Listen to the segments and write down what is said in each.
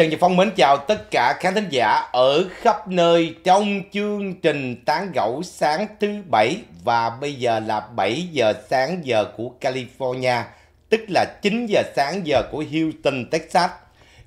Trần Nhật Phong mến chào tất cả khán thính giả ở khắp nơi trong chương trình Tán Gẫu sáng thứ Bảy và bây giờ là 7 giờ sáng giờ của California, tức là 9 giờ sáng giờ của Houston, Texas.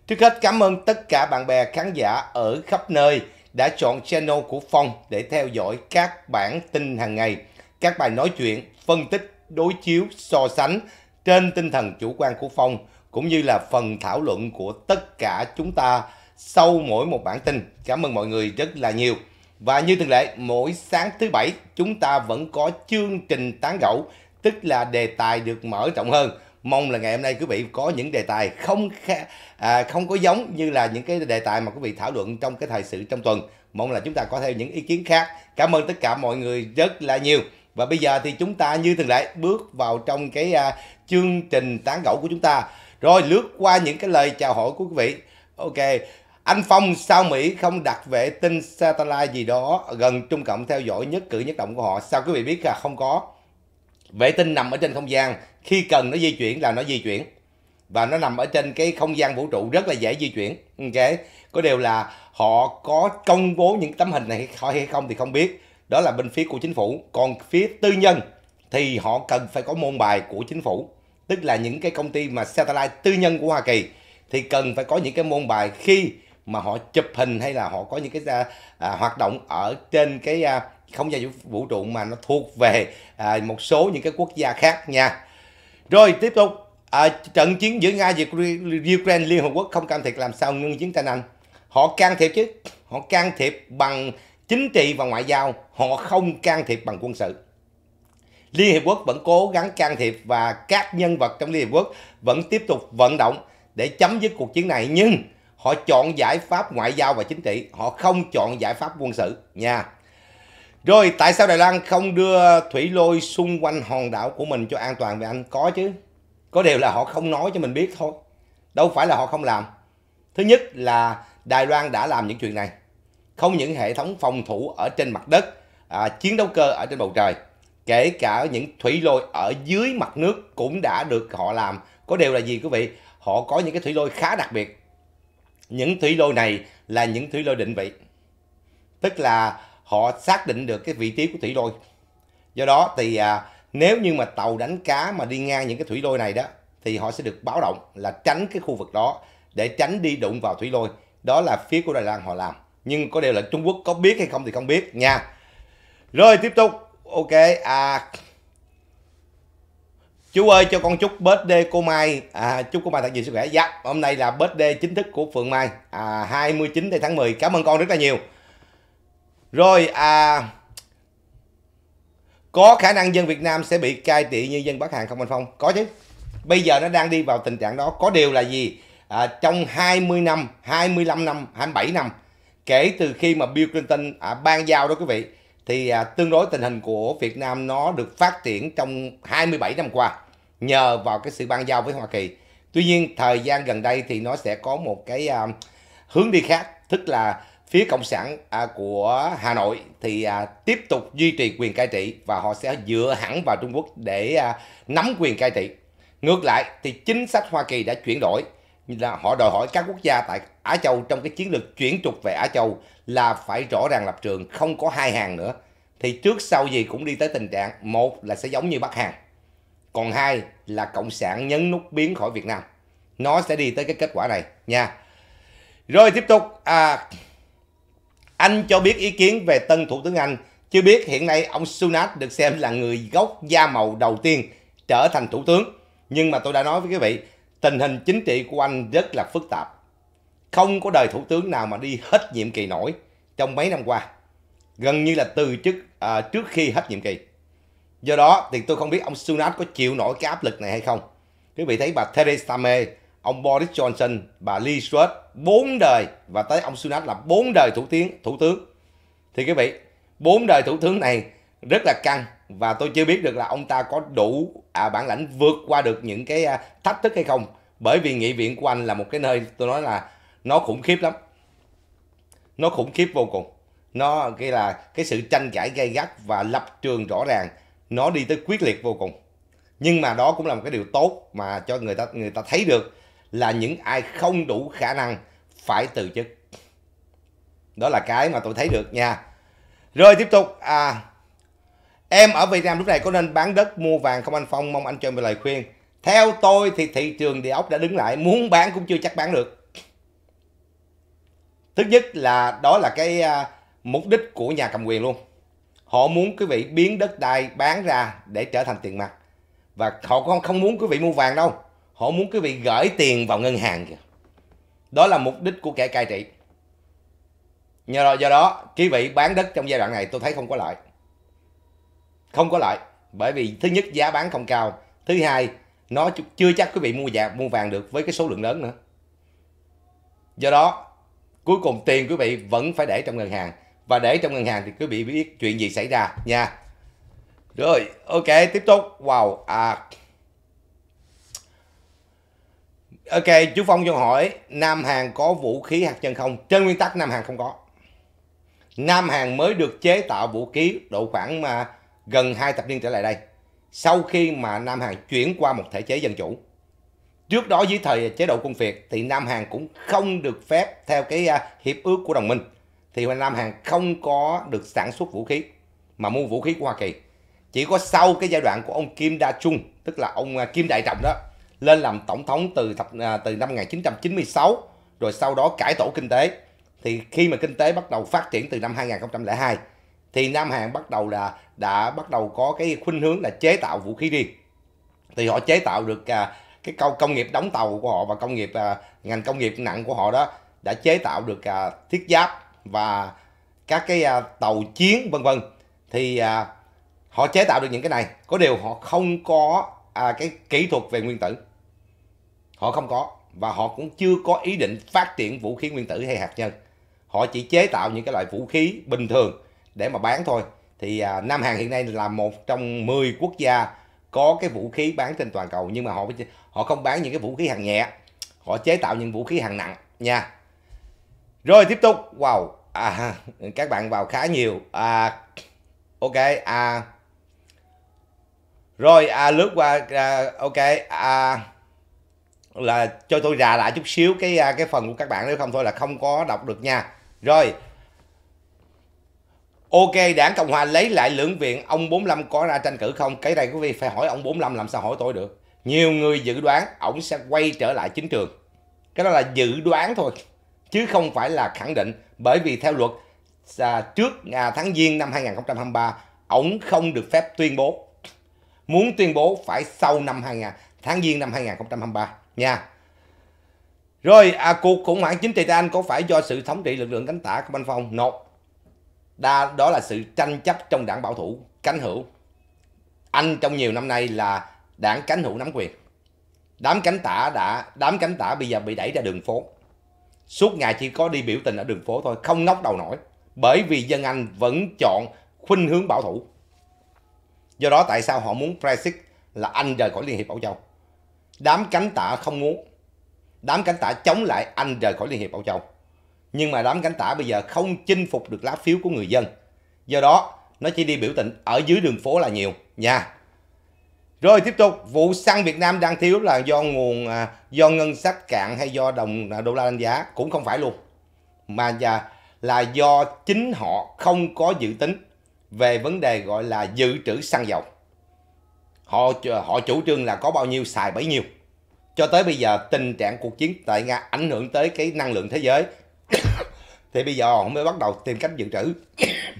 Trước hết cảm ơn tất cả bạn bè khán giả ở khắp nơi đã chọn channel của Phong để theo dõi các bản tin hàng ngày, các bài nói chuyện, phân tích, đối chiếu, so sánh trên tinh thần chủ quan của Phong – cũng như là phần thảo luận của tất cả chúng ta sau mỗi một bản tin. Cảm ơn mọi người rất là nhiều. Và như thường lệ, mỗi sáng thứ bảy chúng ta vẫn có chương trình tán gẫu, tức là đề tài được mở rộng hơn. Mong là ngày hôm nay quý vị có những đề tài không kha, à, không có giống như là những cái đề tài mà quý vị thảo luận trong cái thời sự trong tuần. Mong là chúng ta có thêm những ý kiến khác. Cảm ơn tất cả mọi người rất là nhiều. Và bây giờ thì chúng ta như thường lệ bước vào trong cái à, chương trình tán gẫu của chúng ta rồi lướt qua những cái lời chào hỏi của quý vị. Ok, anh Phong sao Mỹ không đặt vệ tinh satellite gì đó gần Trung Cộng theo dõi nhất cử nhất động của họ? Sao quý vị biết là không có? Vệ tinh nằm ở trên không gian, khi cần nó di chuyển là nó di chuyển. Và nó nằm ở trên cái không gian vũ trụ rất là dễ di chuyển. Ok, có điều là họ có công bố những tấm hình này hay không thì không biết. Đó là bên phía của chính phủ. Còn phía tư nhân thì họ cần phải có môn bài của chính phủ tức là những cái công ty mà satellite tư nhân của Hoa Kỳ thì cần phải có những cái môn bài khi mà họ chụp hình hay là họ có những cái à, à hoạt động ở trên cái à, không gian vũ trụ mà nó thuộc về à, một số những cái quốc gia khác nha. Rồi tiếp tục à, trận chiến giữa Nga và Ukraine Liên Hợp Quốc không can thiệp làm sao ngưng chiến tranh Anh. Họ can thiệp chứ, họ can thiệp bằng chính trị và ngoại giao, họ không can thiệp bằng quân sự. Liên Hiệp Quốc vẫn cố gắng can thiệp và các nhân vật trong Liên Hiệp Quốc vẫn tiếp tục vận động để chấm dứt cuộc chiến này nhưng họ chọn giải pháp ngoại giao và chính trị, họ không chọn giải pháp quân sự nha. Rồi tại sao Đài Loan không đưa thủy lôi xung quanh hòn đảo của mình cho an toàn về anh? Có chứ. Có điều là họ không nói cho mình biết thôi. Đâu phải là họ không làm. Thứ nhất là Đài Loan đã làm những chuyện này. Không những hệ thống phòng thủ ở trên mặt đất, à, chiến đấu cơ ở trên bầu trời kể cả những thủy lôi ở dưới mặt nước cũng đã được họ làm có điều là gì quý vị họ có những cái thủy lôi khá đặc biệt những thủy lôi này là những thủy lôi định vị tức là họ xác định được cái vị trí của thủy lôi do đó thì à, nếu như mà tàu đánh cá mà đi ngang những cái thủy lôi này đó thì họ sẽ được báo động là tránh cái khu vực đó để tránh đi đụng vào thủy lôi đó là phía của Đài Loan họ làm nhưng có điều là Trung Quốc có biết hay không thì không biết nha rồi tiếp tục ok à chú ơi cho con chúc birthday cô mai à chúc cô mai thật nhiều sức khỏe dạ hôm nay là birthday chính thức của phượng mai à 29 tháng 10 cảm ơn con rất là nhiều rồi à có khả năng dân Việt Nam sẽ bị cai trị như dân Bắc Hàn không anh Phong? Có chứ. Bây giờ nó đang đi vào tình trạng đó. Có điều là gì? À, trong 20 năm, 25 năm, 27 năm kể từ khi mà Bill Clinton à, ban giao đó quý vị thì à, tương đối tình hình của Việt Nam nó được phát triển trong 27 năm qua nhờ vào cái sự ban giao với Hoa Kỳ. Tuy nhiên thời gian gần đây thì nó sẽ có một cái à, hướng đi khác, tức là phía cộng sản à, của Hà Nội thì à, tiếp tục duy trì quyền cai trị và họ sẽ dựa hẳn vào Trung Quốc để à, nắm quyền cai trị. Ngược lại thì chính sách Hoa Kỳ đã chuyển đổi là họ đòi hỏi các quốc gia tại Á Châu trong cái chiến lược chuyển trục về Á Châu là phải rõ ràng lập trường, không có hai hàng nữa. Thì trước sau gì cũng đi tới tình trạng, một là sẽ giống như Bắc Hàn, còn hai là Cộng sản nhấn nút biến khỏi Việt Nam. Nó sẽ đi tới cái kết quả này nha. Rồi tiếp tục, à, anh cho biết ý kiến về tân Thủ tướng Anh. Chưa biết hiện nay ông Sunak được xem là người gốc da màu đầu tiên trở thành Thủ tướng. Nhưng mà tôi đã nói với quý vị, tình hình chính trị của anh rất là phức tạp không có đời thủ tướng nào mà đi hết nhiệm kỳ nổi trong mấy năm qua. Gần như là từ trước à, trước khi hết nhiệm kỳ. Do đó thì tôi không biết ông Sunak có chịu nổi cái áp lực này hay không. Quý vị thấy bà Theresa May, ông Boris Johnson, bà Liz Truss bốn đời và tới ông Sunak là bốn đời thủ tướng thủ tướng. Thì quý vị, bốn đời thủ tướng này rất là căng và tôi chưa biết được là ông ta có đủ à, bản lãnh vượt qua được những cái à, thách thức hay không bởi vì nghị viện của anh là một cái nơi tôi nói là nó khủng khiếp lắm nó khủng khiếp vô cùng nó cái là cái sự tranh cãi gay gắt và lập trường rõ ràng nó đi tới quyết liệt vô cùng nhưng mà đó cũng là một cái điều tốt mà cho người ta người ta thấy được là những ai không đủ khả năng phải từ chức đó là cái mà tôi thấy được nha rồi tiếp tục à em ở Việt Nam lúc này có nên bán đất mua vàng không anh Phong mong anh cho em lời khuyên theo tôi thì thị trường địa ốc đã đứng lại muốn bán cũng chưa chắc bán được thứ nhất là đó là cái à, mục đích của nhà cầm quyền luôn họ muốn quý vị biến đất đai bán ra để trở thành tiền mặt và họ không không muốn quý vị mua vàng đâu họ muốn quý vị gửi tiền vào ngân hàng kìa đó là mục đích của kẻ cai trị nhờ do, do đó quý vị bán đất trong giai đoạn này tôi thấy không có lợi không có lợi bởi vì thứ nhất giá bán không cao thứ hai nó chưa chắc quý vị mua vàng dạ, mua vàng được với cái số lượng lớn nữa do đó cuối cùng tiền quý vị vẫn phải để trong ngân hàng và để trong ngân hàng thì quý vị biết chuyện gì xảy ra nha rồi ok tiếp tục wow à ok chú phong cho hỏi nam hàng có vũ khí hạt nhân không trên nguyên tắc nam hàng không có nam hàng mới được chế tạo vũ khí độ khoảng mà gần hai thập niên trở lại đây sau khi mà nam hàng chuyển qua một thể chế dân chủ Trước đó dưới thời chế độ quân Việt thì Nam Hàn cũng không được phép theo cái à, hiệp ước của đồng minh. Thì Nam Hàn không có được sản xuất vũ khí mà mua vũ khí của Hoa Kỳ. Chỉ có sau cái giai đoạn của ông Kim Da Chung, tức là ông à, Kim Đại Trọng đó, lên làm tổng thống từ thập, à, từ năm 1996 rồi sau đó cải tổ kinh tế. Thì khi mà kinh tế bắt đầu phát triển từ năm 2002 thì Nam Hàn bắt đầu là đã bắt đầu có cái khuynh hướng là chế tạo vũ khí riêng. Thì họ chế tạo được cái công công nghiệp đóng tàu của họ và công nghiệp à, ngành công nghiệp nặng của họ đó đã chế tạo được à, thiết giáp và các cái à, tàu chiến vân vân thì họ chế tạo được những cái này có điều họ không có cái kỹ thuật về nguyên tử họ không có và họ cũng chưa có ý định phát triển vũ khí nguyên tử hay hạt nhân họ chỉ chế tạo những cái loại vũ khí bình thường để mà bán thôi thì Nam Hàn hiện nay là một trong 10 quốc gia có cái vũ khí bán trên toàn cầu nhưng mà họ họ không bán những cái vũ khí hàng nhẹ họ chế tạo những vũ khí hàng nặng nha rồi tiếp tục wow à, các bạn vào khá nhiều à, ok à, rồi à, lướt qua à, ok à, là cho tôi rà lại chút xíu cái à, cái phần của các bạn nếu không thôi là không có đọc được nha rồi Ok, đảng Cộng Hòa lấy lại lưỡng viện, ông 45 có ra tranh cử không? Cái này quý vị phải hỏi ông 45 làm sao hỏi tôi được nhiều người dự đoán ổng sẽ quay trở lại chính trường cái đó là dự đoán thôi chứ không phải là khẳng định bởi vì theo luật à, trước à, tháng giêng năm 2023 ổng không được phép tuyên bố muốn tuyên bố phải sau năm 2000 tháng giêng năm 2023 nha rồi à, cuộc khủng hoảng chính trị tại Anh có phải do sự thống trị lực lượng cánh tả của Anh Phong nộp Đa, đó là sự tranh chấp trong đảng bảo thủ cánh hữu Anh trong nhiều năm nay là đảng cánh hữu nắm quyền. Đám cánh tả đã đám cánh tả bây giờ bị đẩy ra đường phố. Suốt ngày chỉ có đi biểu tình ở đường phố thôi, không ngóc đầu nổi. Bởi vì dân Anh vẫn chọn khuynh hướng bảo thủ. Do đó tại sao họ muốn Brexit là Anh rời khỏi Liên hiệp Âu Châu. Đám cánh tả không muốn. Đám cánh tả chống lại Anh rời khỏi Liên hiệp Âu Châu. Nhưng mà đám cánh tả bây giờ không chinh phục được lá phiếu của người dân. Do đó, nó chỉ đi biểu tình ở dưới đường phố là nhiều nha. Rồi tiếp tục, vụ xăng Việt Nam đang thiếu là do nguồn à, do ngân sách cạn hay do đồng à, đô la lên giá cũng không phải luôn. Mà là, là do chính họ không có dự tính về vấn đề gọi là dự trữ xăng dầu. Họ họ chủ trương là có bao nhiêu xài bấy nhiêu. Cho tới bây giờ tình trạng cuộc chiến tại Nga ảnh hưởng tới cái năng lượng thế giới. thì bây giờ họ mới bắt đầu tìm cách dự trữ.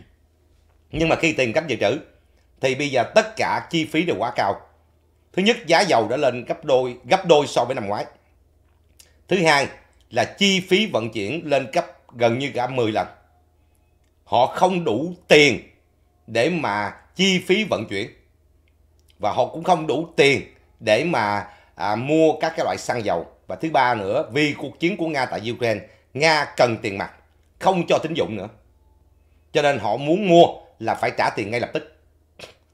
Nhưng mà khi tìm cách dự trữ thì bây giờ tất cả chi phí đều quá cao Thứ nhất, giá dầu đã lên gấp đôi, gấp đôi so với năm ngoái. Thứ hai là chi phí vận chuyển lên cấp gần như cả 10 lần. Họ không đủ tiền để mà chi phí vận chuyển. Và họ cũng không đủ tiền để mà à, mua các cái loại xăng dầu. Và thứ ba nữa, vì cuộc chiến của Nga tại Ukraine, Nga cần tiền mặt, không cho tín dụng nữa. Cho nên họ muốn mua là phải trả tiền ngay lập tức.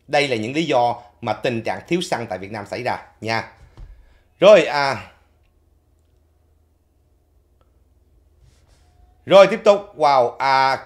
Đây là những lý do mà tình trạng thiếu xăng tại Việt Nam xảy ra nha. Rồi à Rồi tiếp tục Wow à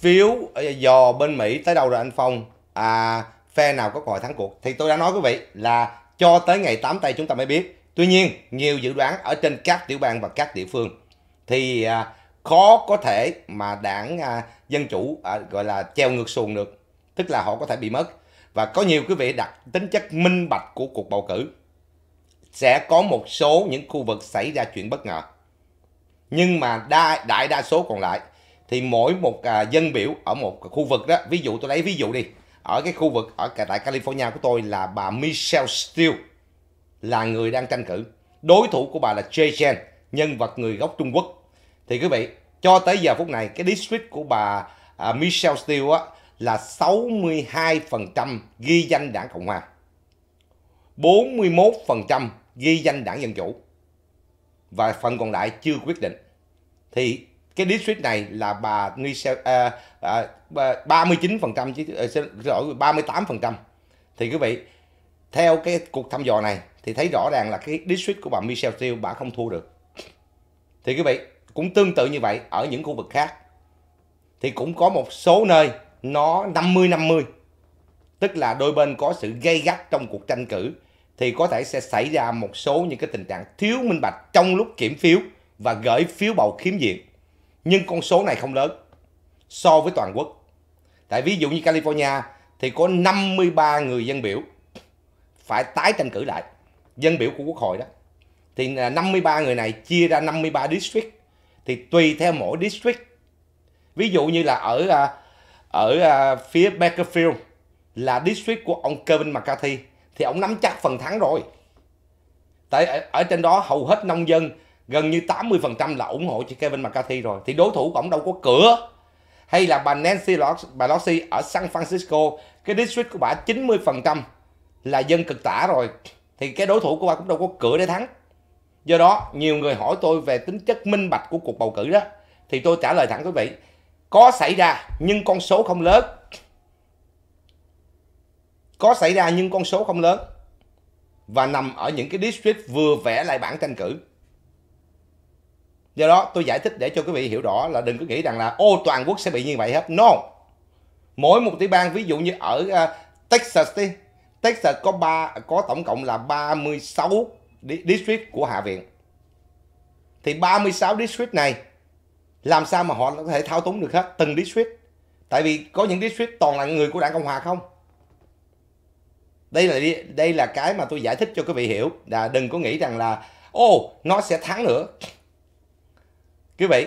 phiếu à, dò bên Mỹ tới đâu rồi anh Phong? À phe nào có cơ thắng cuộc? Thì tôi đã nói quý vị là cho tới ngày 8 tây chúng ta mới biết. Tuy nhiên, nhiều dự đoán ở trên các tiểu bang và các địa phương thì à, khó có thể mà đảng à, dân chủ à, gọi là treo ngược xuồng được, tức là họ có thể bị mất và có nhiều quý vị đặt tính chất minh bạch của cuộc bầu cử sẽ có một số những khu vực xảy ra chuyện bất ngờ nhưng mà đa, đại đa số còn lại thì mỗi một à, dân biểu ở một khu vực đó ví dụ tôi lấy ví dụ đi ở cái khu vực ở tại California của tôi là bà Michelle Steele là người đang tranh cử đối thủ của bà là Jay Chen nhân vật người gốc Trung Quốc thì quý vị cho tới giờ phút này cái district của bà à, Michelle Steele á, là 62% ghi danh đảng Cộng Hòa, 41% ghi danh đảng Dân Chủ và phần còn lại chưa quyết định. Thì cái district này là bà Michelle à, à, 39% chứ ờ, lỗi 38%. Thì quý vị theo cái cuộc thăm dò này thì thấy rõ ràng là cái district của bà Michelle Steele bà không thua được. Thì quý vị cũng tương tự như vậy ở những khu vực khác thì cũng có một số nơi nó 50-50 tức là đôi bên có sự gây gắt trong cuộc tranh cử thì có thể sẽ xảy ra một số những cái tình trạng thiếu minh bạch trong lúc kiểm phiếu và gửi phiếu bầu khiếm diện. Nhưng con số này không lớn so với toàn quốc. Tại ví dụ như California thì có 53 người dân biểu phải tái tranh cử lại, dân biểu của quốc hội đó. Thì 53 à, người này chia ra 53 district thì tùy theo mỗi district. Ví dụ như là ở à, ở uh, phía Bakersfield là district của ông Kevin McCarthy thì ông nắm chắc phần thắng rồi tại ở, trên đó hầu hết nông dân gần như 80% là ủng hộ chị Kevin McCarthy rồi thì đối thủ của ông đâu có cửa hay là bà Nancy Pelosi ở San Francisco cái district của bà 90% là dân cực tả rồi thì cái đối thủ của bà cũng đâu có cửa để thắng do đó nhiều người hỏi tôi về tính chất minh bạch của cuộc bầu cử đó thì tôi trả lời thẳng quý vị có xảy ra nhưng con số không lớn có xảy ra nhưng con số không lớn và nằm ở những cái district vừa vẽ lại bản tranh cử do đó tôi giải thích để cho quý vị hiểu rõ là đừng có nghĩ rằng là ô toàn quốc sẽ bị như vậy hết no mỗi một tiểu bang ví dụ như ở uh, Texas đi Texas có ba có tổng cộng là 36 district của hạ viện thì 36 district này làm sao mà họ có thể thao túng được hết từng district tại vì có những district toàn là người của đảng cộng hòa không đây là đây là cái mà tôi giải thích cho quý vị hiểu là đừng có nghĩ rằng là ô oh, nó sẽ thắng nữa quý vị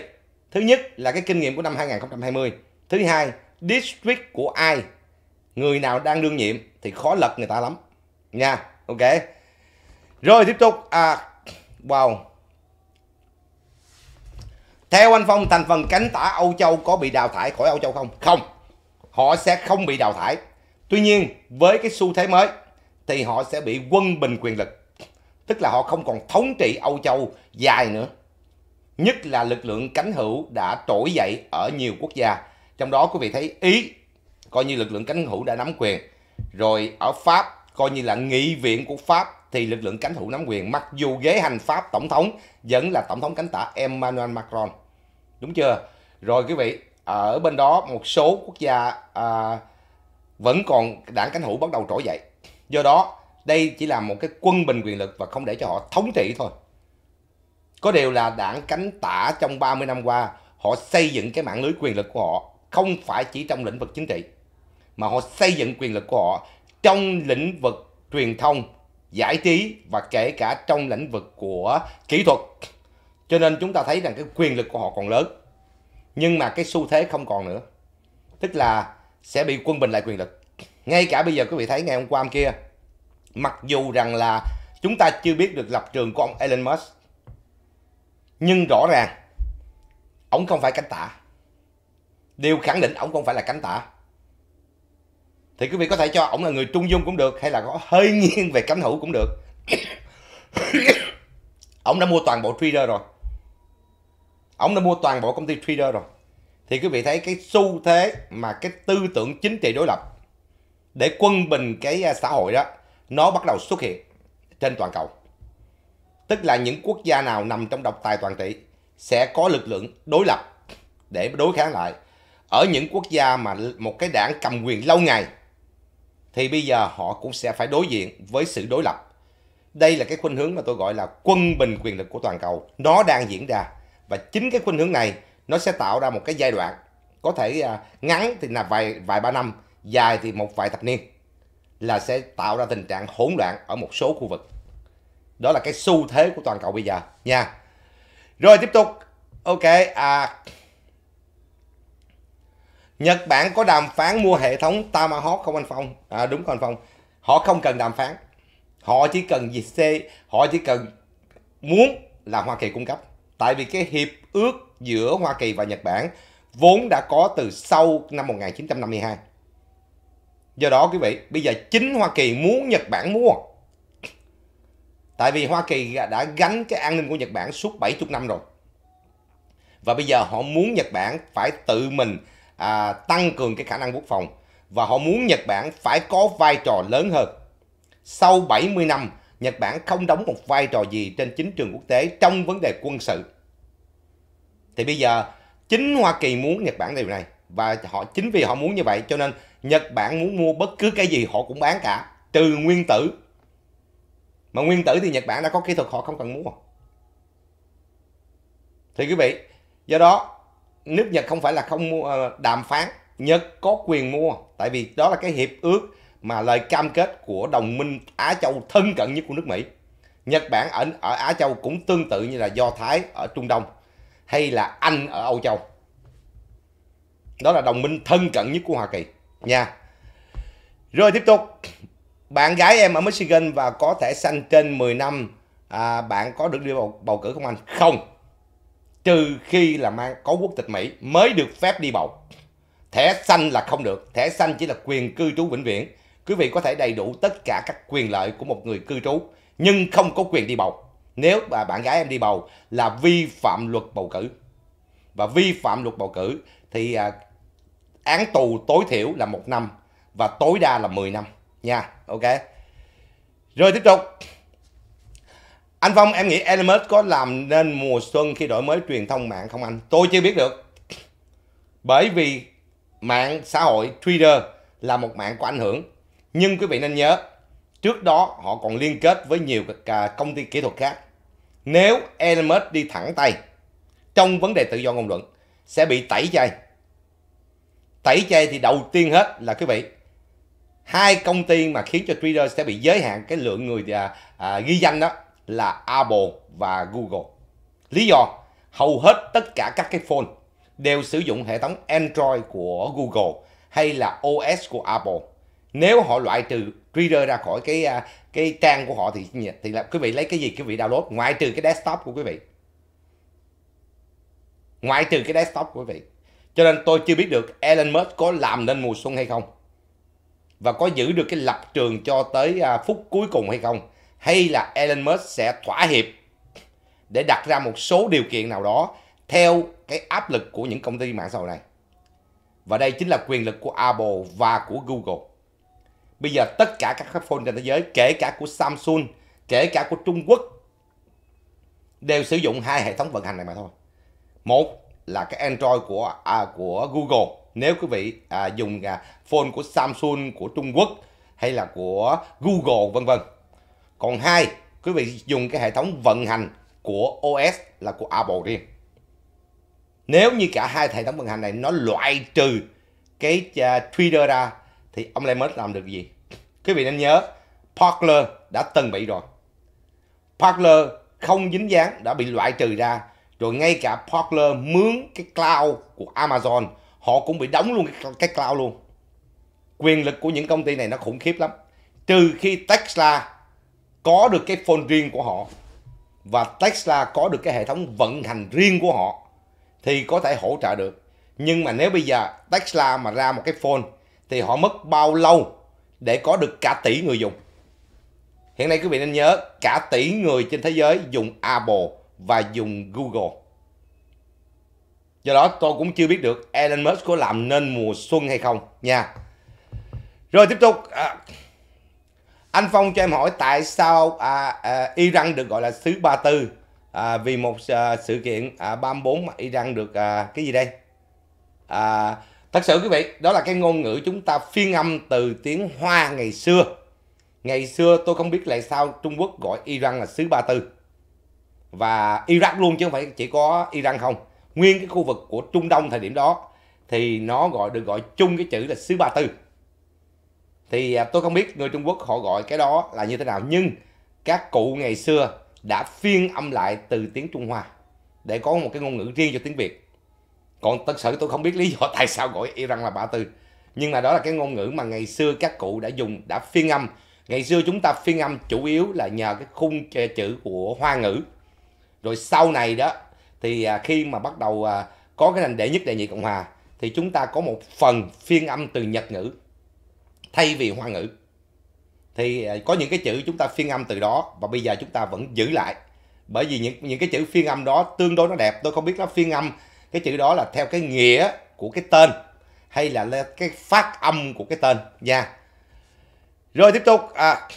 thứ nhất là cái kinh nghiệm của năm 2020 thứ hai district của ai người nào đang đương nhiệm thì khó lật người ta lắm nha ok rồi tiếp tục à wow theo anh Phong, thành phần cánh tả Âu Châu có bị đào thải khỏi Âu Châu không? Không, họ sẽ không bị đào thải. Tuy nhiên, với cái xu thế mới thì họ sẽ bị quân bình quyền lực. Tức là họ không còn thống trị Âu Châu dài nữa. Nhất là lực lượng cánh hữu đã trỗi dậy ở nhiều quốc gia. Trong đó quý vị thấy Ý coi như lực lượng cánh hữu đã nắm quyền. Rồi ở Pháp coi như là nghị viện của Pháp thì lực lượng cánh hữu nắm quyền. Mặc dù ghế hành Pháp tổng thống vẫn là tổng thống cánh tả Emmanuel Macron đúng chưa rồi quý vị ở bên đó một số quốc gia à, vẫn còn đảng cánh hữu bắt đầu trỗi dậy do đó đây chỉ là một cái quân bình quyền lực và không để cho họ thống trị thôi có điều là đảng cánh tả trong 30 năm qua họ xây dựng cái mạng lưới quyền lực của họ không phải chỉ trong lĩnh vực chính trị mà họ xây dựng quyền lực của họ trong lĩnh vực truyền thông giải trí và kể cả trong lĩnh vực của kỹ thuật cho nên chúng ta thấy rằng cái quyền lực của họ còn lớn. Nhưng mà cái xu thế không còn nữa. Tức là sẽ bị quân bình lại quyền lực. Ngay cả bây giờ quý vị thấy ngày hôm qua hôm kia, mặc dù rằng là chúng ta chưa biết được lập trường của ông Elon Musk, nhưng rõ ràng ông không phải cánh tả. Điều khẳng định ông không phải là cánh tả. Thì quý vị có thể cho ông là người trung dung cũng được hay là có hơi nghiêng về cánh hữu cũng được. ông đã mua toàn bộ trader rồi ông đã mua toàn bộ công ty Twitter rồi thì quý vị thấy cái xu thế mà cái tư tưởng chính trị đối lập để quân bình cái à, xã hội đó nó bắt đầu xuất hiện trên toàn cầu tức là những quốc gia nào nằm trong độc tài toàn trị sẽ có lực lượng đối lập để đối kháng lại ở những quốc gia mà một cái đảng cầm quyền lâu ngày thì bây giờ họ cũng sẽ phải đối diện với sự đối lập đây là cái khuynh hướng mà tôi gọi là quân bình quyền lực của toàn cầu nó đang diễn ra và chính cái khuynh hướng này nó sẽ tạo ra một cái giai đoạn có thể à, ngắn thì là vài vài ba năm dài thì một vài thập niên là sẽ tạo ra tình trạng hỗn loạn ở một số khu vực đó là cái xu thế của toàn cầu bây giờ nha rồi tiếp tục ok à Nhật Bản có đàm phán mua hệ thống Tomahawk không anh Phong? À, đúng không anh Phong? Họ không cần đàm phán. Họ chỉ cần gì C, họ chỉ cần muốn là Hoa Kỳ cung cấp tại vì cái hiệp ước giữa Hoa Kỳ và Nhật Bản vốn đã có từ sau năm 1952. Do đó quý vị, bây giờ chính Hoa Kỳ muốn Nhật Bản mua. Tại vì Hoa Kỳ đã gánh cái an ninh của Nhật Bản suốt 70 năm rồi. Và bây giờ họ muốn Nhật Bản phải tự mình à, tăng cường cái khả năng quốc phòng. Và họ muốn Nhật Bản phải có vai trò lớn hơn. Sau 70 năm, Nhật Bản không đóng một vai trò gì trên chính trường quốc tế trong vấn đề quân sự. Thì bây giờ chính Hoa Kỳ muốn Nhật Bản điều này và họ chính vì họ muốn như vậy cho nên Nhật Bản muốn mua bất cứ cái gì họ cũng bán cả trừ nguyên tử. Mà nguyên tử thì Nhật Bản đã có kỹ thuật họ không cần mua. Thì quý vị, do đó nước Nhật không phải là không mua ờ, đàm phán Nhật có quyền mua tại vì đó là cái hiệp ước mà lời cam kết của đồng minh Á Châu thân cận nhất của nước Mỹ. Nhật Bản ở, ở Á Châu cũng tương tự như là Do Thái ở Trung Đông hay là Anh ở Âu Châu. Đó là đồng minh thân cận nhất của Hoa Kỳ nha. Rồi tiếp tục, bạn gái em ở Michigan và có thể sanh trên 10 năm à, bạn có được đi bầu, bầu cử không anh? Không. Trừ khi là mang có quốc tịch Mỹ mới được phép đi bầu. Thẻ xanh là không được, thẻ xanh chỉ là quyền cư trú vĩnh viễn Quý vị có thể đầy đủ tất cả các quyền lợi của một người cư trú nhưng không có quyền đi bầu. Nếu bà bạn gái em đi bầu là vi phạm luật bầu cử. Và vi phạm luật bầu cử thì à, án tù tối thiểu là một năm và tối đa là 10 năm nha. Ok. Rồi tiếp tục. Anh Phong em nghĩ Elmert có làm nên mùa xuân khi đổi mới truyền thông mạng không anh? Tôi chưa biết được. Bởi vì mạng xã hội Twitter là một mạng có ảnh hưởng nhưng quý vị nên nhớ, trước đó họ còn liên kết với nhiều công ty kỹ thuật khác. Nếu Elon Musk đi thẳng tay trong vấn đề tự do ngôn luận sẽ bị tẩy chay. Tẩy chay thì đầu tiên hết là quý vị hai công ty mà khiến cho Twitter sẽ bị giới hạn cái lượng người à, à, ghi danh đó là Apple và Google. Lý do hầu hết tất cả các cái phone đều sử dụng hệ thống Android của Google hay là OS của Apple nếu họ loại trừ reader ra khỏi cái à, cái trang của họ thì thì là quý vị lấy cái gì quý vị download ngoại trừ cái desktop của quý vị ngoại trừ cái desktop của quý vị cho nên tôi chưa biết được Elon Musk có làm nên mùa xuân hay không và có giữ được cái lập trường cho tới à, phút cuối cùng hay không hay là Elon Musk sẽ thỏa hiệp để đặt ra một số điều kiện nào đó theo cái áp lực của những công ty mạng xã hội này và đây chính là quyền lực của Apple và của Google Bây giờ tất cả các phone trên thế giới kể cả của Samsung, kể cả của Trung Quốc đều sử dụng hai hệ thống vận hành này mà thôi. Một là cái Android của à, của Google. Nếu quý vị à, dùng à, phone của Samsung của Trung Quốc hay là của Google vân vân. Còn hai, quý vị dùng cái hệ thống vận hành của OS là của Apple riêng. Nếu như cả hai hệ thống vận hành này nó loại trừ cái uh, Twitter ra thì ông Lemus làm được gì quý vị nên nhớ Parkler đã từng bị rồi Parkler không dính dáng đã bị loại trừ ra rồi ngay cả Parkler mướn cái cloud của Amazon họ cũng bị đóng luôn cái, cloud luôn quyền lực của những công ty này nó khủng khiếp lắm trừ khi Tesla có được cái phone riêng của họ và Tesla có được cái hệ thống vận hành riêng của họ thì có thể hỗ trợ được nhưng mà nếu bây giờ Tesla mà ra một cái phone thì họ mất bao lâu để có được cả tỷ người dùng. Hiện nay quý vị nên nhớ cả tỷ người trên thế giới dùng Apple và dùng Google. Do đó tôi cũng chưa biết được Elon Musk có làm nên mùa xuân hay không nha. Rồi tiếp tục à, anh Phong cho em hỏi tại sao à, à, Iran được gọi là xứ Ba Tư à, vì một à, sự kiện à, 34 mà Iran được à, cái gì đây? À, thật sự quý vị đó là cái ngôn ngữ chúng ta phiên âm từ tiếng hoa ngày xưa ngày xưa tôi không biết tại sao trung quốc gọi iran là xứ ba tư và iraq luôn chứ không phải chỉ có iran không nguyên cái khu vực của trung đông thời điểm đó thì nó gọi được gọi chung cái chữ là xứ ba tư thì à, tôi không biết người trung quốc họ gọi cái đó là như thế nào nhưng các cụ ngày xưa đã phiên âm lại từ tiếng trung hoa để có một cái ngôn ngữ riêng cho tiếng việt còn thật sự tôi không biết lý do tại sao gọi Iran là Ba Tư nhưng mà đó là cái ngôn ngữ mà ngày xưa các cụ đã dùng đã phiên âm ngày xưa chúng ta phiên âm chủ yếu là nhờ cái khung chữ của hoa ngữ rồi sau này đó thì à, khi mà bắt đầu à, có cái nền đệ nhất đệ nhị cộng hòa thì chúng ta có một phần phiên âm từ nhật ngữ thay vì hoa ngữ thì à, có những cái chữ chúng ta phiên âm từ đó và bây giờ chúng ta vẫn giữ lại bởi vì những những cái chữ phiên âm đó tương đối nó đẹp tôi không biết nó phiên âm cái chữ đó là theo cái nghĩa của cái tên hay là cái phát âm của cái tên nha rồi tiếp tục à,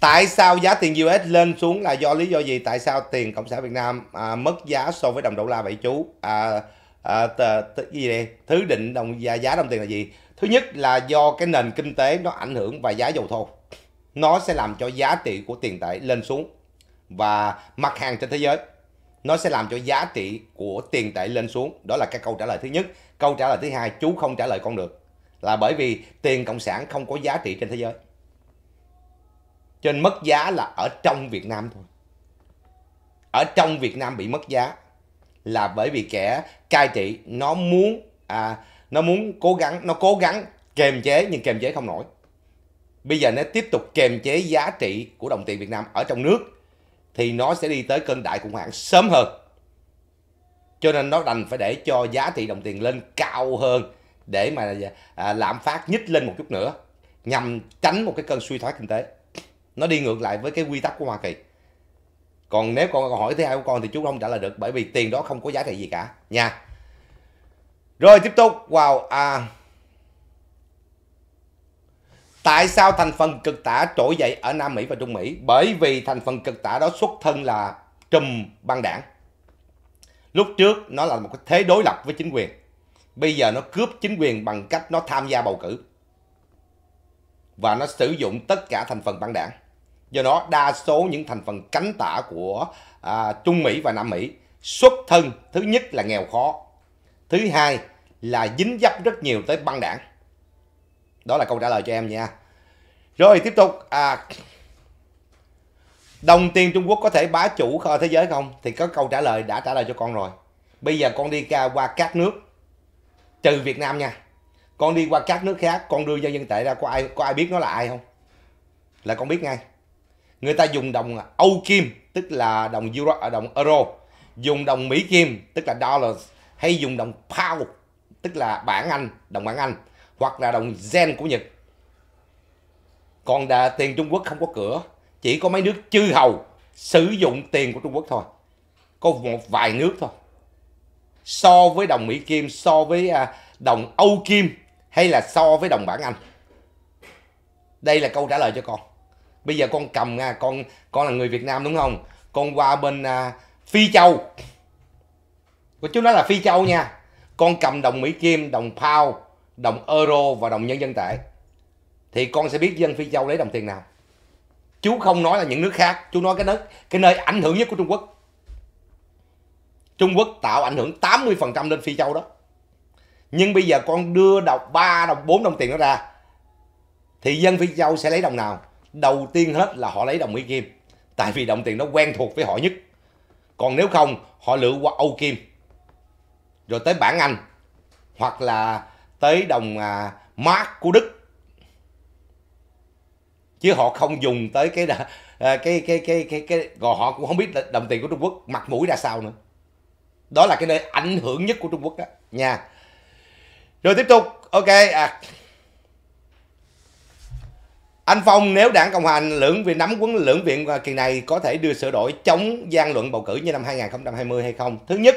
tại sao giá tiền US lên xuống là do lý do gì tại sao tiền cộng sản Việt Nam à, mất giá so với đồng đô la vậy chú à, à, tờ, tờ, gì đây? thứ định đồng giá, giá đồng tiền là gì thứ nhất là do cái nền kinh tế nó ảnh hưởng và giá dầu thô nó sẽ làm cho giá trị của tiền tệ lên xuống và mặt hàng trên thế giới nó sẽ làm cho giá trị của tiền tệ lên xuống đó là cái câu trả lời thứ nhất câu trả lời thứ hai chú không trả lời con được là bởi vì tiền cộng sản không có giá trị trên thế giới trên mất giá là ở trong việt nam thôi ở trong việt nam bị mất giá là bởi vì kẻ cai trị nó muốn à, nó muốn cố gắng nó cố gắng kềm chế nhưng kềm chế không nổi bây giờ nó tiếp tục kềm chế giá trị của đồng tiền việt nam ở trong nước thì nó sẽ đi tới cơn đại khủng hoảng sớm hơn cho nên nó đành phải để cho giá trị đồng tiền lên cao hơn để mà à, lạm phát nhích lên một chút nữa nhằm tránh một cái cơn suy thoái kinh tế nó đi ngược lại với cái quy tắc của Hoa Kỳ còn nếu con hỏi thứ hai của con thì chú không trả lời được bởi vì tiền đó không có giá trị gì cả nha rồi tiếp tục vào wow, à, Tại sao thành phần cực tả trỗi dậy ở Nam Mỹ và Trung Mỹ? Bởi vì thành phần cực tả đó xuất thân là trùm băng đảng. Lúc trước nó là một cái thế đối lập với chính quyền. Bây giờ nó cướp chính quyền bằng cách nó tham gia bầu cử. Và nó sử dụng tất cả thành phần băng đảng. Do đó đa số những thành phần cánh tả của à, Trung Mỹ và Nam Mỹ xuất thân thứ nhất là nghèo khó. Thứ hai là dính dấp rất nhiều tới băng đảng đó là câu trả lời cho em nha rồi tiếp tục à đồng tiền Trung Quốc có thể bá chủ kho thế giới không thì có câu trả lời đã trả lời cho con rồi bây giờ con đi qua các nước trừ Việt Nam nha con đi qua các nước khác con đưa nhân dân tệ ra có ai có ai biết nó là ai không là con biết ngay người ta dùng đồng Âu Kim tức là đồng euro à, đồng euro dùng đồng Mỹ Kim tức là dollars hay dùng đồng pound tức là bảng Anh đồng bảng Anh hoặc là đồng gen của Nhật. Còn đà tiền Trung Quốc không có cửa, chỉ có mấy nước chư hầu sử dụng tiền của Trung Quốc thôi. Có một vài nước thôi. So với đồng Mỹ Kim, so với à, đồng Âu Kim hay là so với đồng bảng Anh. Đây là câu trả lời cho con. Bây giờ con cầm nha, à, con con là người Việt Nam đúng không? Con qua bên à, Phi Châu. Của chú nói là Phi Châu nha. Con cầm đồng Mỹ Kim, đồng Pound đồng euro và đồng nhân dân tệ thì con sẽ biết dân phi châu lấy đồng tiền nào chú không nói là những nước khác chú nói cái nước cái nơi ảnh hưởng nhất của trung quốc trung quốc tạo ảnh hưởng 80% lên phi châu đó nhưng bây giờ con đưa đồng ba đồng bốn đồng tiền đó ra thì dân phi châu sẽ lấy đồng nào đầu tiên hết là họ lấy đồng mỹ kim tại vì đồng tiền nó quen thuộc với họ nhất còn nếu không họ lựa qua âu kim rồi tới bản anh hoặc là tới đồng à, Mark của Đức chứ họ không dùng tới cái à, cái cái cái cái cái rồi họ cũng không biết đồng tiền của Trung Quốc mặt mũi ra sao nữa đó là cái nơi ảnh hưởng nhất của Trung Quốc đó nha rồi tiếp tục ok à. anh Phong nếu đảng Cộng hòa lưỡng viện nắm quấn lưỡng viện kỳ này có thể đưa sửa đổi chống gian luận bầu cử như năm 2020 hay không thứ nhất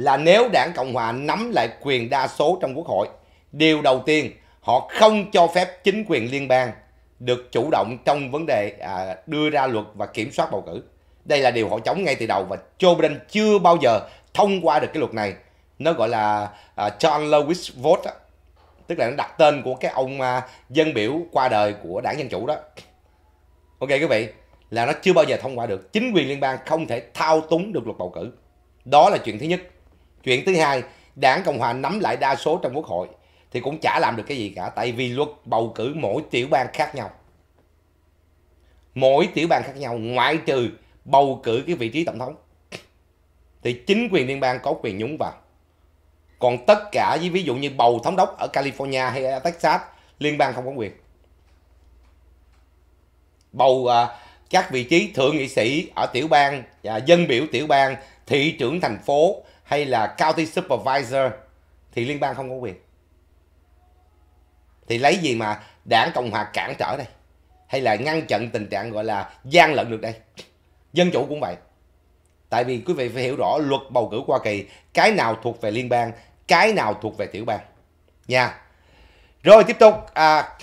là nếu đảng Cộng Hòa nắm lại quyền đa số trong quốc hội, điều đầu tiên họ không cho phép chính quyền liên bang được chủ động trong vấn đề à, đưa ra luật và kiểm soát bầu cử. Đây là điều họ chống ngay từ đầu và Joe Biden chưa bao giờ thông qua được cái luật này. Nó gọi là à, John Lewis Vote, đó. tức là nó đặt tên của cái ông à, dân biểu qua đời của đảng Dân Chủ đó. Ok quý vị, là nó chưa bao giờ thông qua được. Chính quyền liên bang không thể thao túng được luật bầu cử. Đó là chuyện thứ nhất. Chuyện thứ hai, đảng Cộng hòa nắm lại đa số trong quốc hội thì cũng chả làm được cái gì cả tại vì luật bầu cử mỗi tiểu bang khác nhau. Mỗi tiểu bang khác nhau ngoại trừ bầu cử cái vị trí tổng thống thì chính quyền liên bang có quyền nhúng vào. Còn tất cả với ví dụ như bầu thống đốc ở California hay ở Texas liên bang không có quyền. Bầu à, các vị trí thượng nghị sĩ ở tiểu bang, à, dân biểu tiểu bang, thị trưởng thành phố, hay là county supervisor thì liên bang không có quyền thì lấy gì mà đảng cộng hòa cản trở đây hay là ngăn chặn tình trạng gọi là gian lận được đây dân chủ cũng vậy tại vì quý vị phải hiểu rõ luật bầu cử hoa kỳ cái nào thuộc về liên bang cái nào thuộc về tiểu bang nha rồi tiếp tục à,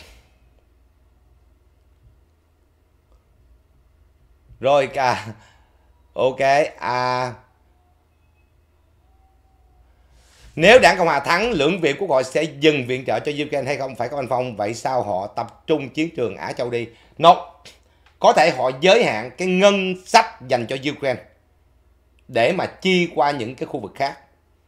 rồi cả ok à Nếu đảng Cộng Hòa thắng, lượng viện quốc hội sẽ dừng viện trợ cho Ukraine hay không? Phải không anh Phong? Vậy sao họ tập trung chiến trường Á Châu đi? No. Có thể họ giới hạn cái ngân sách dành cho Ukraine để mà chi qua những cái khu vực khác.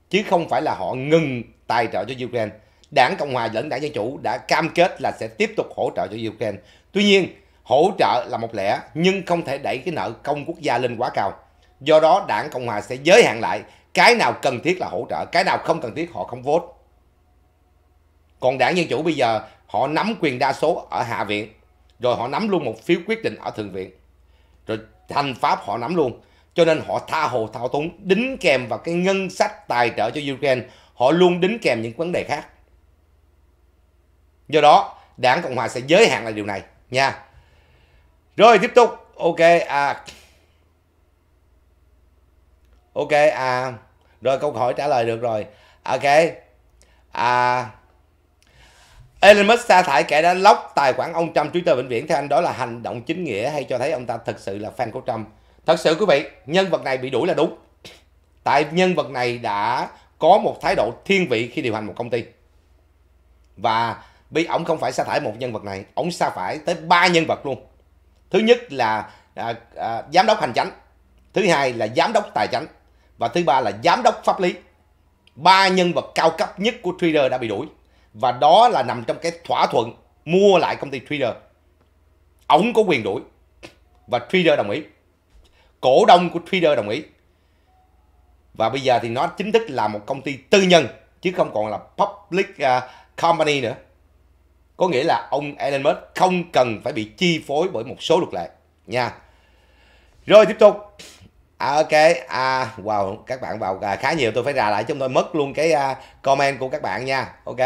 Chứ không phải là họ ngừng tài trợ cho Ukraine. Đảng Cộng Hòa lẫn đảng Dân Chủ đã cam kết là sẽ tiếp tục hỗ trợ cho Ukraine. Tuy nhiên, hỗ trợ là một lẽ nhưng không thể đẩy cái nợ công quốc gia lên quá cao. Do đó đảng Cộng Hòa sẽ giới hạn lại cái nào cần thiết là hỗ trợ cái nào không cần thiết họ không vote còn đảng Dân Chủ bây giờ họ nắm quyền đa số ở Hạ viện, rồi họ nắm luôn một phiếu quyết định ở Thượng viện, rồi thành pháp họ nắm luôn. Cho nên họ tha hồ thao túng, đính kèm vào cái ngân sách tài trợ cho Ukraine, họ luôn đính kèm những vấn đề khác. Do đó, đảng Cộng Hòa sẽ giới hạn lại điều này nha. Rồi tiếp tục, ok, à, ok à rồi câu hỏi trả lời được rồi ok à Elon Musk sa thải kẻ đã lóc tài khoản ông Trump Twitter bệnh viện theo anh đó là hành động chính nghĩa hay cho thấy ông ta thật sự là fan của Trump thật sự quý vị nhân vật này bị đuổi là đúng tại nhân vật này đã có một thái độ thiên vị khi điều hành một công ty và bị ông không phải sa thải một nhân vật này ông sa thải tới ba nhân vật luôn thứ nhất là à, à, giám đốc hành chánh thứ hai là giám đốc tài chánh và thứ ba là giám đốc pháp lý ba nhân vật cao cấp nhất của Twitter đã bị đuổi và đó là nằm trong cái thỏa thuận mua lại công ty Twitter ông có quyền đuổi và Twitter đồng ý cổ đông của Twitter đồng ý và bây giờ thì nó chính thức là một công ty tư nhân chứ không còn là public uh, company nữa có nghĩa là ông Elon Musk không cần phải bị chi phối bởi một số luật lệ nha rồi tiếp tục À, ok à, wow các bạn vào à, khá nhiều tôi phải rà lại chúng tôi mất luôn cái à, comment của các bạn nha ok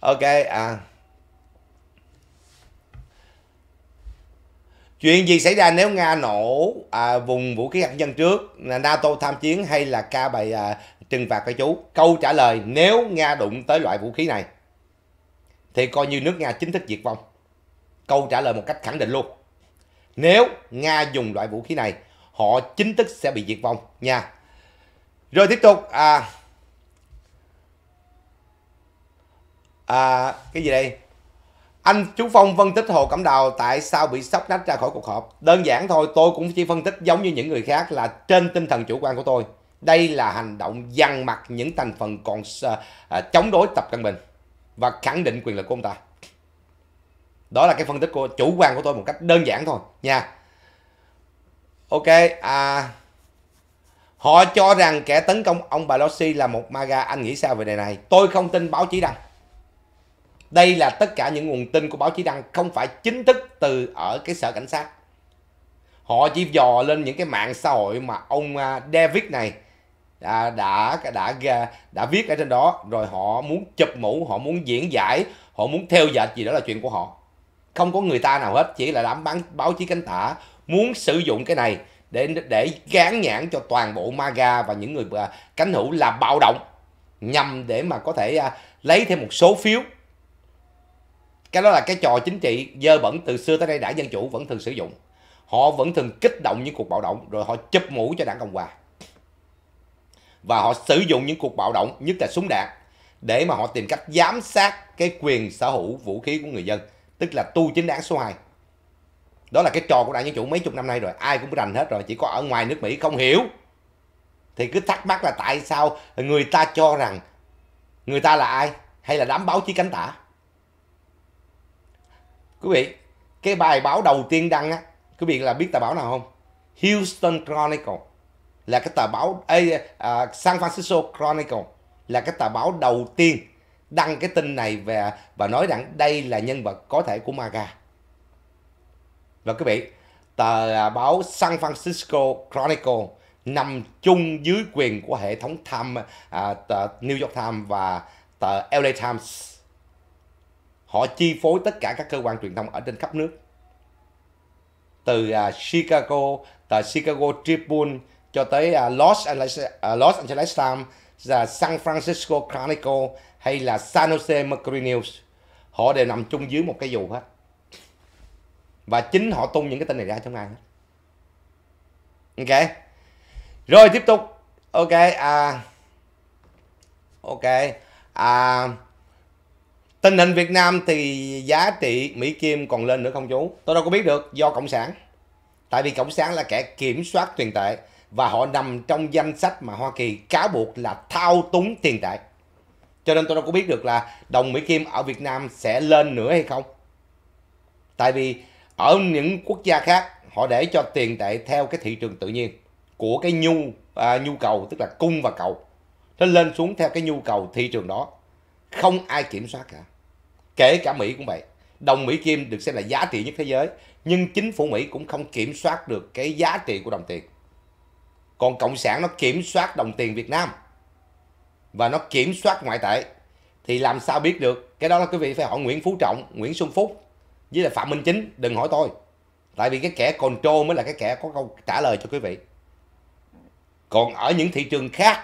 ok à. chuyện gì xảy ra nếu nga nổ à, vùng vũ khí hạt nhân trước nato tham chiến hay là ca bài à, trừng phạt phải chú câu trả lời nếu nga đụng tới loại vũ khí này thì coi như nước nga chính thức diệt vong câu trả lời một cách khẳng định luôn nếu nga dùng loại vũ khí này họ chính thức sẽ bị diệt vong nha. Rồi tiếp tục à à cái gì đây? Anh chú Phong phân tích Hồ Cẩm Đào tại sao bị sóc nách ra khỏi cuộc họp. Đơn giản thôi, tôi cũng chỉ phân tích giống như những người khác là trên tinh thần chủ quan của tôi. Đây là hành động dằn mặt những thành phần còn à, à, chống đối Tập Cận Bình và khẳng định quyền lực của ông ta. Đó là cái phân tích của chủ quan của tôi một cách đơn giản thôi nha ok à họ cho rằng kẻ tấn công ông Pelosi là một MAGA anh nghĩ sao về đề này tôi không tin báo chí đăng đây là tất cả những nguồn tin của báo chí đăng không phải chính thức từ ở cái sở cảnh sát họ chỉ dò lên những cái mạng xã hội mà ông à, David này đã đã đã à, đã viết ở trên đó rồi họ muốn chụp mũ họ muốn diễn giải họ muốn theo dệt gì đó là chuyện của họ không có người ta nào hết chỉ là đám bán báo chí cánh tả muốn sử dụng cái này để để gán nhãn cho toàn bộ MAGA và những người à, cánh hữu là bạo động nhằm để mà có thể à, lấy thêm một số phiếu cái đó là cái trò chính trị dơ bẩn từ xưa tới đây đảng dân chủ vẫn thường sử dụng họ vẫn thường kích động những cuộc bạo động rồi họ chụp mũ cho đảng cộng hòa và họ sử dụng những cuộc bạo động nhất là súng đạn để mà họ tìm cách giám sát cái quyền sở hữu vũ khí của người dân tức là tu chính đảng số 2 đó là cái trò của đại dân chủ mấy chục năm nay rồi ai cũng rành hết rồi chỉ có ở ngoài nước mỹ không hiểu thì cứ thắc mắc là tại sao người ta cho rằng người ta là ai hay là đám báo chí cánh tả quý vị cái bài báo đầu tiên đăng á quý vị là biết tờ báo nào không Houston Chronicle là cái tờ báo ê, à, San Francisco Chronicle là cái tờ báo đầu tiên đăng cái tin này về và nói rằng đây là nhân vật có thể của MAGA và quý vị tờ à, báo San Francisco Chronicle nằm chung dưới quyền của hệ thống tham à, tờ New York Times và tờ LA Times họ chi phối tất cả các cơ quan truyền thông ở trên khắp nước từ à, Chicago tờ Chicago Tribune cho tới Los Angeles Los Angeles Times và San Francisco Chronicle hay là San Jose Mercury News họ đều nằm chung dưới một cái dù hết và chính họ tung những cái tin này ra trong ngày ok rồi tiếp tục ok à ok à tình hình Việt Nam thì giá trị Mỹ Kim còn lên nữa không chú tôi đâu có biết được do cộng sản tại vì cộng sản là kẻ kiểm soát tiền tệ và họ nằm trong danh sách mà Hoa Kỳ cáo buộc là thao túng tiền tệ cho nên tôi đâu có biết được là đồng Mỹ Kim ở Việt Nam sẽ lên nữa hay không tại vì ở những quốc gia khác họ để cho tiền tệ theo cái thị trường tự nhiên của cái nhu à, nhu cầu tức là cung và cầu nó lên xuống theo cái nhu cầu thị trường đó không ai kiểm soát cả kể cả mỹ cũng vậy đồng mỹ kim được xem là giá trị nhất thế giới nhưng chính phủ mỹ cũng không kiểm soát được cái giá trị của đồng tiền còn cộng sản nó kiểm soát đồng tiền việt nam và nó kiểm soát ngoại tệ thì làm sao biết được cái đó là quý vị phải hỏi nguyễn phú trọng nguyễn xuân phúc với là phạm minh chính đừng hỏi tôi tại vì cái kẻ control mới là cái kẻ có câu trả lời cho quý vị còn ở những thị trường khác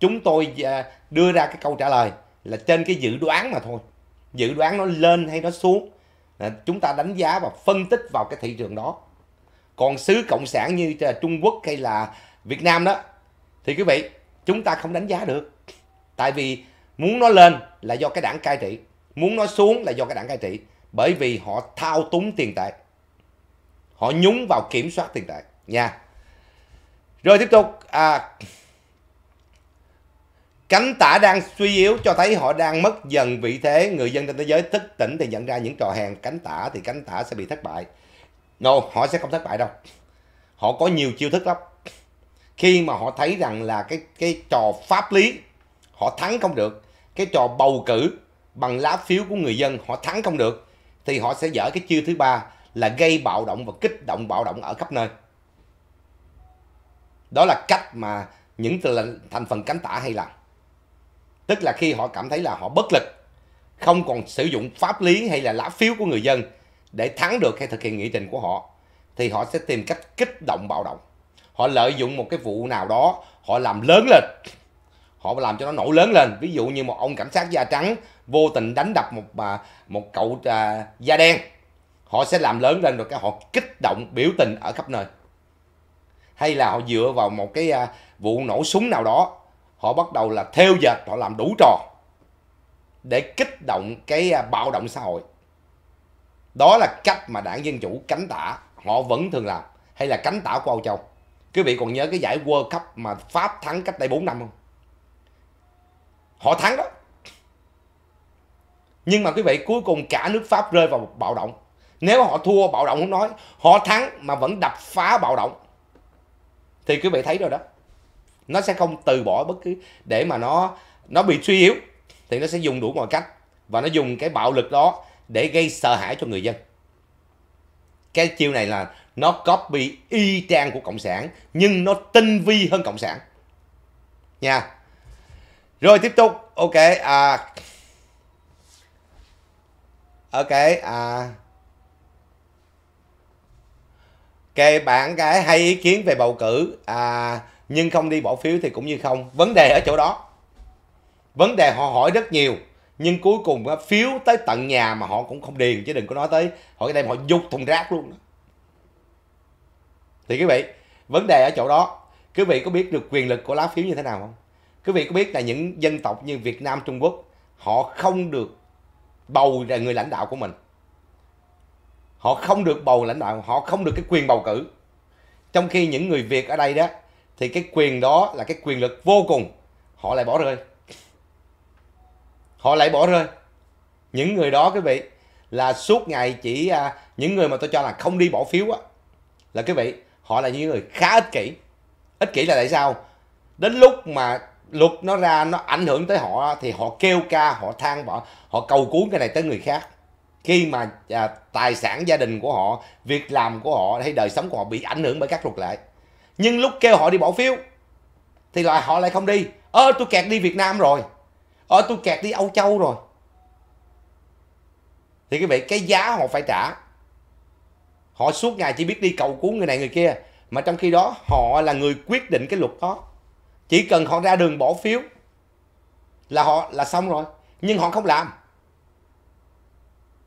chúng tôi à, đưa ra cái câu trả lời là trên cái dự đoán mà thôi dự đoán nó lên hay nó xuống à, chúng ta đánh giá và phân tích vào cái thị trường đó còn xứ cộng sản như à, trung quốc hay là việt nam đó thì quý vị chúng ta không đánh giá được tại vì muốn nó lên là do cái đảng cai trị muốn nó xuống là do cái đảng cai trị bởi vì họ thao túng tiền tệ họ nhúng vào kiểm soát tiền tệ nha rồi tiếp tục à, cánh tả đang suy yếu cho thấy họ đang mất dần vị thế người dân trên thế giới thức tỉnh thì nhận ra những trò hàng cánh tả thì cánh tả sẽ bị thất bại no họ sẽ không thất bại đâu họ có nhiều chiêu thức lắm khi mà họ thấy rằng là cái cái trò pháp lý họ thắng không được cái trò bầu cử bằng lá phiếu của người dân họ thắng không được thì họ sẽ dở cái chiêu thứ ba là gây bạo động và kích động bạo động ở khắp nơi đó là cách mà những thành phần cánh tả hay làm tức là khi họ cảm thấy là họ bất lực không còn sử dụng pháp lý hay là lá phiếu của người dân để thắng được hay thực hiện nghị trình của họ thì họ sẽ tìm cách kích động bạo động họ lợi dụng một cái vụ nào đó họ làm lớn lên họ làm cho nó nổ lớn lên ví dụ như một ông cảnh sát da trắng vô tình đánh đập một một cậu à, da đen họ sẽ làm lớn lên rồi cái họ kích động biểu tình ở khắp nơi hay là họ dựa vào một cái à, vụ nổ súng nào đó họ bắt đầu là theo dệt họ làm đủ trò để kích động cái à, bạo động xã hội đó là cách mà đảng dân chủ cánh tả họ vẫn thường làm hay là cánh tả của âu châu quý vị còn nhớ cái giải world cup mà pháp thắng cách đây 4 năm không họ thắng đó nhưng mà quý vị cuối cùng cả nước pháp rơi vào một bạo động nếu họ thua bạo động không nói họ thắng mà vẫn đập phá bạo động thì quý vị thấy rồi đó nó sẽ không từ bỏ bất cứ để mà nó nó bị suy yếu thì nó sẽ dùng đủ mọi cách và nó dùng cái bạo lực đó để gây sợ hãi cho người dân cái chiêu này là nó copy y chang của cộng sản nhưng nó tinh vi hơn cộng sản nha rồi tiếp tục ok à ok à ok bạn cái hay ý kiến về bầu cử à nhưng không đi bỏ phiếu thì cũng như không vấn đề ở chỗ đó vấn đề họ hỏi rất nhiều nhưng cuối cùng phiếu tới tận nhà mà họ cũng không điền chứ đừng có nói tới họ cái đem họ dục thùng rác luôn thì quý vị vấn đề ở chỗ đó quý vị có biết được quyền lực của lá phiếu như thế nào không quý vị có biết là những dân tộc như Việt Nam Trung Quốc họ không được bầu là người lãnh đạo của mình họ không được bầu lãnh đạo họ không được cái quyền bầu cử trong khi những người Việt ở đây đó thì cái quyền đó là cái quyền lực vô cùng họ lại bỏ rơi họ lại bỏ rơi những người đó quý vị là suốt ngày chỉ à, những người mà tôi cho là không đi bỏ phiếu á là quý vị họ là những người khá ích kỷ ích kỷ là tại sao đến lúc mà luật nó ra nó ảnh hưởng tới họ thì họ kêu ca họ than họ họ cầu cứu cái này tới người khác khi mà à, tài sản gia đình của họ việc làm của họ hay đời sống của họ bị ảnh hưởng bởi các luật lệ nhưng lúc kêu họ đi bỏ phiếu thì lại họ lại không đi ơ tôi kẹt đi việt nam rồi ơ tôi kẹt đi âu châu rồi thì quý vị cái giá họ phải trả họ suốt ngày chỉ biết đi cầu cứu người này người kia mà trong khi đó họ là người quyết định cái luật đó chỉ cần họ ra đường bỏ phiếu là họ là xong rồi nhưng họ không làm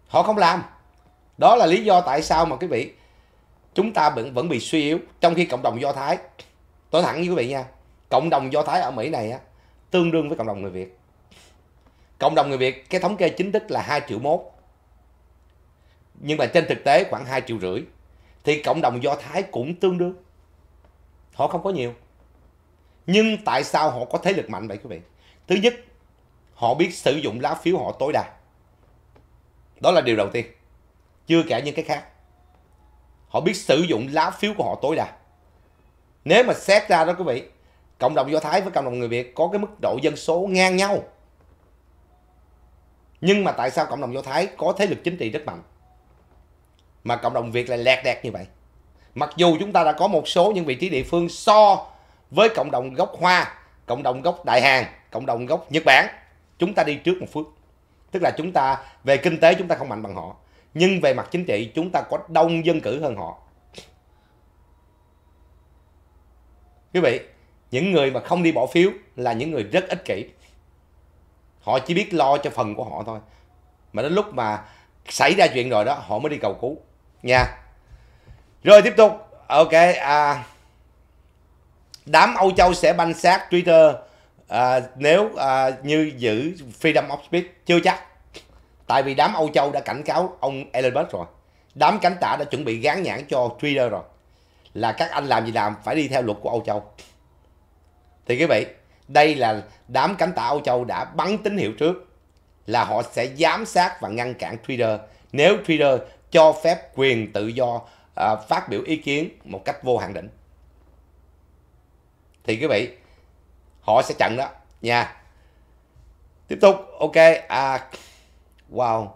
họ không làm đó là lý do tại sao mà quý vị chúng ta vẫn vẫn bị suy yếu trong khi cộng đồng do thái tôi thẳng với quý vị nha cộng đồng do thái ở mỹ này á, tương đương với cộng đồng người việt cộng đồng người việt cái thống kê chính thức là 2 triệu mốt nhưng mà trên thực tế khoảng 2 triệu rưỡi thì cộng đồng do thái cũng tương đương họ không có nhiều nhưng tại sao họ có thế lực mạnh vậy quý vị thứ nhất họ biết sử dụng lá phiếu họ tối đa đó là điều đầu tiên chưa kể những cái khác họ biết sử dụng lá phiếu của họ tối đa nếu mà xét ra đó quý vị cộng đồng do thái với cộng đồng người việt có cái mức độ dân số ngang nhau nhưng mà tại sao cộng đồng do thái có thế lực chính trị rất mạnh mà cộng đồng việt lại lẹt đẹt như vậy mặc dù chúng ta đã có một số những vị trí địa phương so với cộng đồng gốc Hoa, cộng đồng gốc Đại Hàn, cộng đồng gốc Nhật Bản. Chúng ta đi trước một phước. Tức là chúng ta về kinh tế chúng ta không mạnh bằng họ. Nhưng về mặt chính trị chúng ta có đông dân cử hơn họ. Quý vị, những người mà không đi bỏ phiếu là những người rất ích kỷ. Họ chỉ biết lo cho phần của họ thôi. Mà đến lúc mà xảy ra chuyện rồi đó họ mới đi cầu cứu nha. Rồi tiếp tục. Ok. À, đám Âu Châu sẽ banh xác Twitter à, nếu à, như giữ freedom of speech chưa chắc tại vì đám Âu Châu đã cảnh cáo ông Elon Musk rồi đám cánh tả đã chuẩn bị gán nhãn cho Twitter rồi là các anh làm gì làm phải đi theo luật của Âu Châu thì quý vị đây là đám cánh tả Âu Châu đã bắn tín hiệu trước là họ sẽ giám sát và ngăn cản Twitter nếu Twitter cho phép quyền tự do à, phát biểu ý kiến một cách vô hạn định thì quý vị họ sẽ chặn đó nha tiếp tục ok à wow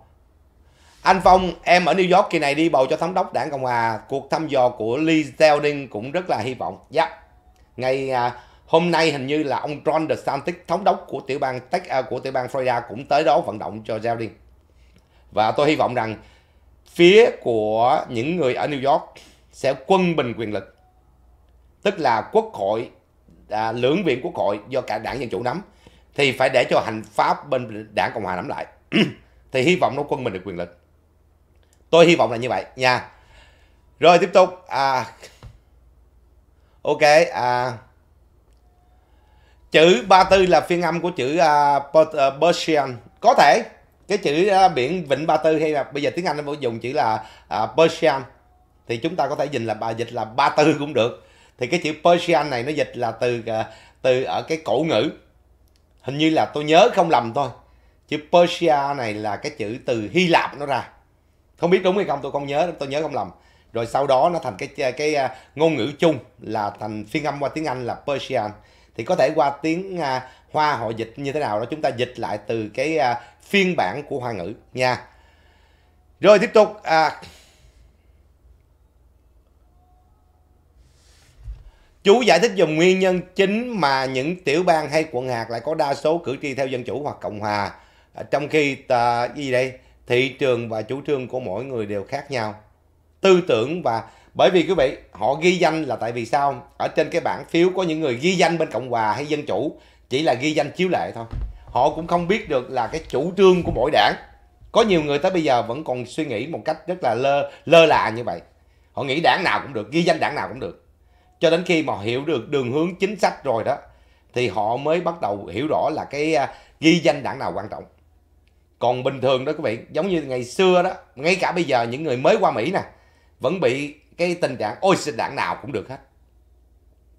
anh Phong, em ở New York kỳ này đi bầu cho thống đốc đảng Cộng hòa. Cuộc thăm dò của Lee Zeldin cũng rất là hy vọng. Dạ. Yeah. Ngày à, hôm nay hình như là ông Ron DeSantis, thống đốc của tiểu bang Tech, à, của tiểu bang Florida cũng tới đó vận động cho Zeldin. Và tôi hy vọng rằng phía của những người ở New York sẽ quân bình quyền lực. Tức là quốc hội à, lưỡng viện quốc hội do cả đảng Dân Chủ nắm thì phải để cho hành pháp bên đảng Cộng Hòa nắm lại thì hy vọng nó quân mình được quyền lực tôi hy vọng là như vậy nha rồi tiếp tục à, ok à, chữ tư là phiên âm của chữ uh, Persian có thể cái chữ uh, biển vịnh ba tư hay là bây giờ tiếng Anh nó dùng chữ là uh, Persian thì chúng ta có thể dịch là bà dịch là ba tư cũng được thì cái chữ Persian này nó dịch là từ à, từ ở cái cổ ngữ hình như là tôi nhớ không lầm thôi chữ Persia này là cái chữ từ Hy Lạp nó ra không biết đúng hay không tôi không nhớ tôi nhớ không lầm rồi sau đó nó thành cái à, cái à, ngôn ngữ chung là thành phiên âm qua tiếng Anh là Persian thì có thể qua tiếng Hoa họ dịch như thế nào đó chúng ta dịch lại từ cái phiên bản của Hoa ngữ nha rồi tiếp tục à, Chú giải thích dùng nguyên nhân chính mà những tiểu bang hay quận hạt lại có đa số cử tri theo Dân Chủ hoặc Cộng Hòa, à, trong khi tà, gì đây thị trường và chủ trương của mỗi người đều khác nhau. Tư tưởng và bởi vì quý vị, họ ghi danh là tại vì sao? Ở trên cái bảng phiếu có những người ghi danh bên Cộng Hòa hay Dân Chủ, chỉ là ghi danh chiếu lệ thôi. Họ cũng không biết được là cái chủ trương của mỗi đảng. Có nhiều người tới bây giờ vẫn còn suy nghĩ một cách rất là lơ, lơ là như vậy. Họ nghĩ đảng nào cũng được, ghi danh đảng nào cũng được cho đến khi mà hiểu được đường hướng chính sách rồi đó thì họ mới bắt đầu hiểu rõ là cái à, ghi danh đảng nào quan trọng còn bình thường đó quý vị giống như ngày xưa đó ngay cả bây giờ những người mới qua mỹ nè vẫn bị cái tình trạng ôi xin đảng nào cũng được hết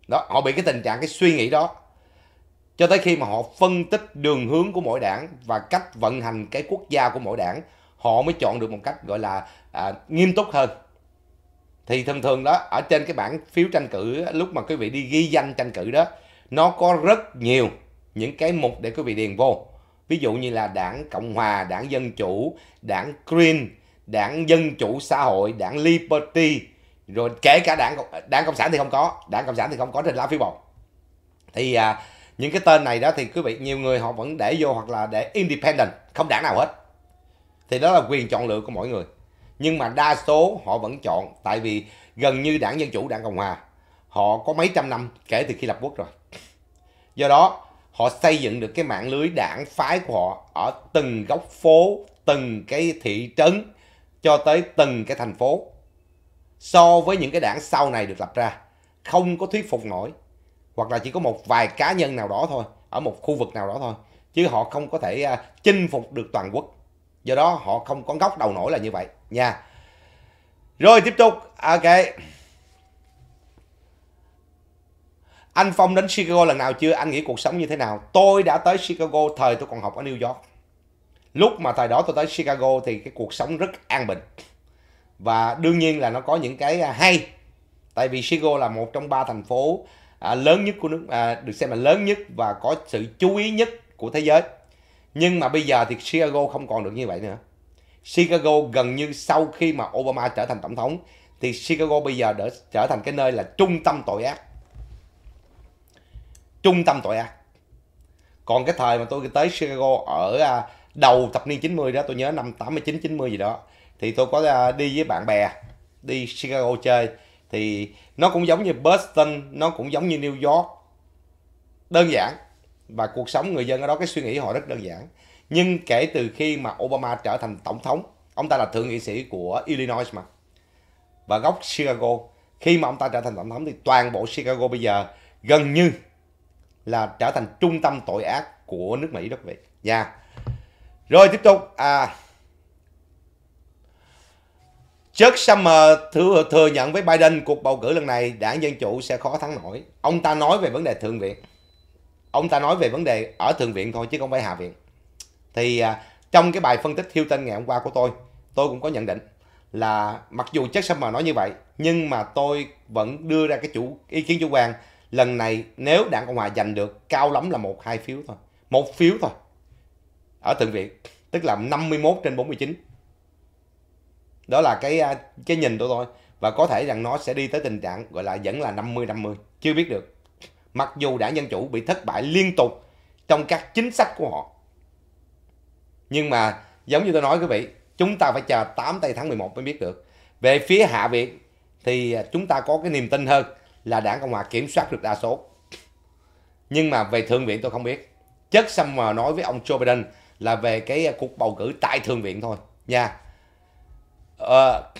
đó họ bị cái tình trạng cái suy nghĩ đó cho tới khi mà họ phân tích đường hướng của mỗi đảng và cách vận hành cái quốc gia của mỗi đảng họ mới chọn được một cách gọi là à, nghiêm túc hơn thì thường thường đó ở trên cái bản phiếu tranh cử lúc mà quý vị đi ghi danh tranh cử đó nó có rất nhiều những cái mục để quý vị điền vô ví dụ như là đảng cộng hòa đảng dân chủ đảng green đảng dân chủ xã hội đảng liberty rồi kể cả đảng đảng cộng sản thì không có đảng cộng sản thì không có trên lá phiếu bầu thì à, những cái tên này đó thì quý vị nhiều người họ vẫn để vô hoặc là để independent không đảng nào hết thì đó là quyền chọn lựa của mỗi người nhưng mà đa số họ vẫn chọn tại vì gần như đảng Dân Chủ, đảng Cộng Hòa họ có mấy trăm năm kể từ khi lập quốc rồi. Do đó họ xây dựng được cái mạng lưới đảng phái của họ ở từng góc phố, từng cái thị trấn cho tới từng cái thành phố. So với những cái đảng sau này được lập ra không có thuyết phục nổi hoặc là chỉ có một vài cá nhân nào đó thôi ở một khu vực nào đó thôi chứ họ không có thể à, chinh phục được toàn quốc do đó họ không có góc đầu nổi là như vậy nha rồi tiếp tục ok anh Phong đến Chicago lần nào chưa? Anh nghĩ cuộc sống như thế nào? Tôi đã tới Chicago thời tôi còn học ở New York. Lúc mà thời đó tôi tới Chicago thì cái cuộc sống rất an bình. Và đương nhiên là nó có những cái à, hay. Tại vì Chicago là một trong ba thành phố à, lớn nhất của nước à, được xem là lớn nhất và có sự chú ý nhất của thế giới. Nhưng mà bây giờ thì Chicago không còn được như vậy nữa. Chicago gần như sau khi mà Obama trở thành tổng thống thì Chicago bây giờ đã trở thành cái nơi là trung tâm tội ác. Trung tâm tội ác. Còn cái thời mà tôi tới Chicago ở à, đầu thập niên 90 đó, tôi nhớ năm 89 90 gì đó thì tôi có à, đi với bạn bè đi Chicago chơi thì nó cũng giống như Boston, nó cũng giống như New York. Đơn giản, và cuộc sống người dân ở đó cái suy nghĩ họ rất đơn giản nhưng kể từ khi mà Obama trở thành tổng thống ông ta là thượng nghị sĩ của Illinois mà và gốc Chicago khi mà ông ta trở thành tổng thống thì toàn bộ Chicago bây giờ gần như là trở thành trung tâm tội ác của nước Mỹ đó quý vị nha rồi tiếp tục à Chuck Schumer thừa, thừa nhận với Biden cuộc bầu cử lần này đảng Dân Chủ sẽ khó thắng nổi. Ông ta nói về vấn đề Thượng viện ông ta nói về vấn đề ở thượng viện thôi chứ không phải hạ viện thì à, trong cái bài phân tích thiêu tên ngày hôm qua của tôi tôi cũng có nhận định là mặc dù chắc mà nói như vậy nhưng mà tôi vẫn đưa ra cái chủ ý kiến chủ quan lần này nếu đảng cộng hòa giành được cao lắm là một hai phiếu thôi một phiếu thôi ở thượng viện tức là 51 trên 49 đó là cái à, cái nhìn của tôi và có thể rằng nó sẽ đi tới tình trạng gọi là vẫn là 50 50 chưa biết được mặc dù đảng Dân Chủ bị thất bại liên tục trong các chính sách của họ. Nhưng mà giống như tôi nói quý vị, chúng ta phải chờ 8 tây tháng 11 mới biết được. Về phía Hạ viện thì chúng ta có cái niềm tin hơn là đảng Cộng Hòa kiểm soát được đa số. Nhưng mà về Thượng viện tôi không biết. Chất xong mà nói với ông Joe Biden là về cái cuộc bầu cử tại Thượng viện thôi nha. Ờ,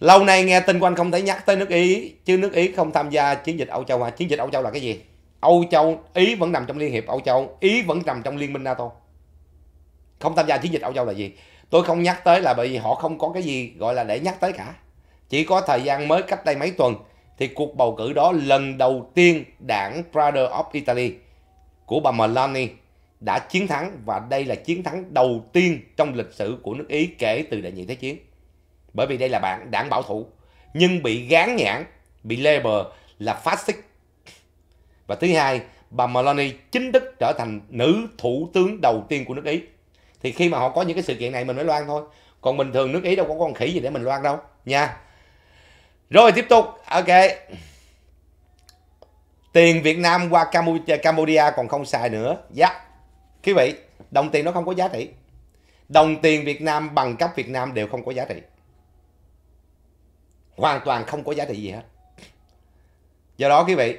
lâu nay nghe tin quanh không thể nhắc tới nước ý chứ nước ý không tham gia chiến dịch âu châu mà chiến dịch âu châu là cái gì âu châu ý vẫn nằm trong liên hiệp âu châu ý vẫn nằm trong liên minh nato không tham gia chiến dịch âu châu là gì tôi không nhắc tới là bởi vì họ không có cái gì gọi là để nhắc tới cả chỉ có thời gian mới cách đây mấy tuần thì cuộc bầu cử đó lần đầu tiên đảng Brother of Italy của bà Meloni đã chiến thắng và đây là chiến thắng đầu tiên trong lịch sử của nước Ý kể từ đại nhị thế chiến bởi vì đây là bạn đảng bảo thủ nhưng bị gán nhãn bị label là phát xít và thứ hai bà Meloni chính thức trở thành nữ thủ tướng đầu tiên của nước Ý thì khi mà họ có những cái sự kiện này mình mới loan thôi còn bình thường nước Ý đâu có con khỉ gì để mình loan đâu nha rồi tiếp tục ok tiền Việt Nam qua Campuchia, Cambodia còn không xài nữa dạ yeah. quý vị đồng tiền nó không có giá trị đồng tiền Việt Nam bằng cấp Việt Nam đều không có giá trị hoàn toàn không có giá trị gì hết do đó quý vị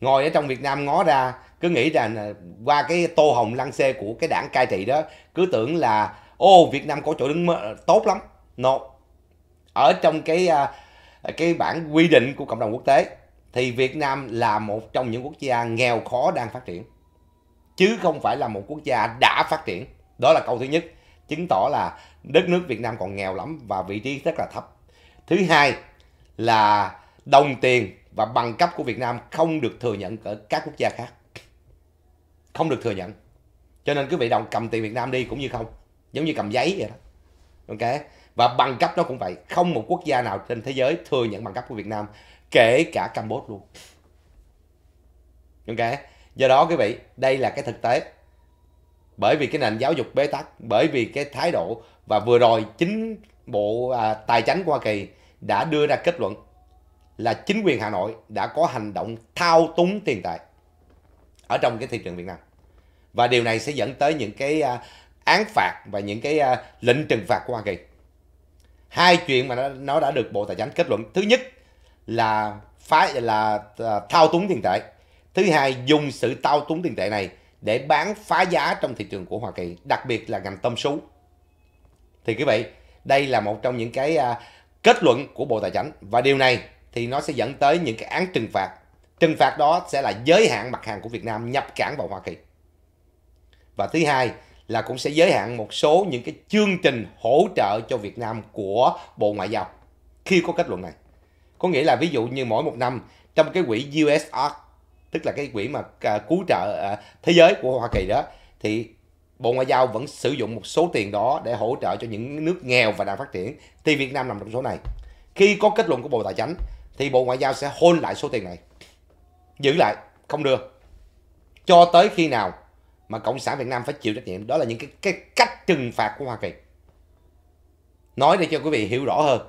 ngồi ở trong việt nam ngó ra cứ nghĩ rằng qua cái tô hồng lăng xê của cái đảng cai trị đó cứ tưởng là ô việt nam có chỗ đứng tốt lắm no ở trong cái à, cái bản quy định của cộng đồng quốc tế thì việt nam là một trong những quốc gia nghèo khó đang phát triển chứ không phải là một quốc gia đã phát triển đó là câu thứ nhất chứng tỏ là đất nước việt nam còn nghèo lắm và vị trí rất là thấp thứ hai là đồng tiền và bằng cấp của Việt Nam không được thừa nhận ở các quốc gia khác. Không được thừa nhận. Cho nên quý vị đồng cầm tiền Việt Nam đi cũng như không. Giống như cầm giấy vậy đó. Ok. Và bằng cấp nó cũng vậy. Không một quốc gia nào trên thế giới thừa nhận bằng cấp của Việt Nam. Kể cả Campuchia luôn. Ok. Do đó quý vị, đây là cái thực tế. Bởi vì cái nền giáo dục bế tắc, bởi vì cái thái độ và vừa rồi chính bộ à, tài chính của Hoa Kỳ đã đưa ra kết luận là chính quyền Hà Nội đã có hành động thao túng tiền tệ ở trong cái thị trường Việt Nam. Và điều này sẽ dẫn tới những cái à, án phạt và những cái à, lệnh trừng phạt của Hoa Kỳ. Hai chuyện mà nó đã được Bộ Tài chính kết luận. Thứ nhất là phá là à, thao túng tiền tệ. Thứ hai dùng sự thao túng tiền tệ này để bán phá giá trong thị trường của Hoa Kỳ, đặc biệt là ngành tôm sú. Thì quý vị, đây là một trong những cái kết luận của Bộ Tài chính và điều này thì nó sẽ dẫn tới những cái án trừng phạt. Trừng phạt đó sẽ là giới hạn mặt hàng của Việt Nam nhập cảng vào Hoa Kỳ. Và thứ hai là cũng sẽ giới hạn một số những cái chương trình hỗ trợ cho Việt Nam của Bộ Ngoại giao khi có kết luận này. Có nghĩa là ví dụ như mỗi một năm trong cái quỹ USR tức là cái quỹ mà à, cứu trợ à, thế giới của Hoa Kỳ đó thì Bộ Ngoại giao vẫn sử dụng một số tiền đó để hỗ trợ cho những nước nghèo và đang phát triển thì Việt Nam nằm trong số này. Khi có kết luận của Bộ Tài Chánh, thì Bộ Ngoại giao sẽ hôn lại số tiền này. Giữ lại, không đưa. Cho tới khi nào mà Cộng sản Việt Nam phải chịu trách nhiệm đó là những cái, cái cách trừng phạt của Hoa Kỳ. Nói để cho quý vị hiểu rõ hơn,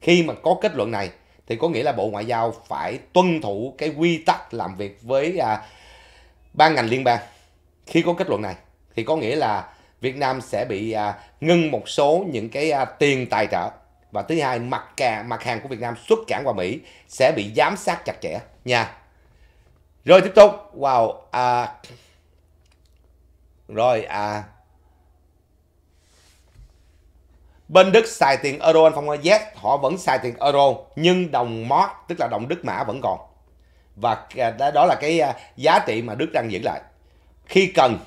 khi mà có kết luận này thì có nghĩa là Bộ Ngoại giao phải tuân thủ cái quy tắc làm việc với à, ban ngành liên bang khi có kết luận này thì có nghĩa là Việt Nam sẽ bị à, ngưng một số những cái à, tiền tài trợ và thứ hai mặt hàng mặt hàng của Việt Nam xuất cảng qua Mỹ sẽ bị giám sát chặt chẽ nha rồi tiếp tục wow à, rồi à bên Đức xài tiền euro anh Phong Z họ vẫn xài tiền euro nhưng đồng mót tức là đồng Đức mã vẫn còn và à, đó là cái à, giá trị mà Đức đang giữ lại khi cần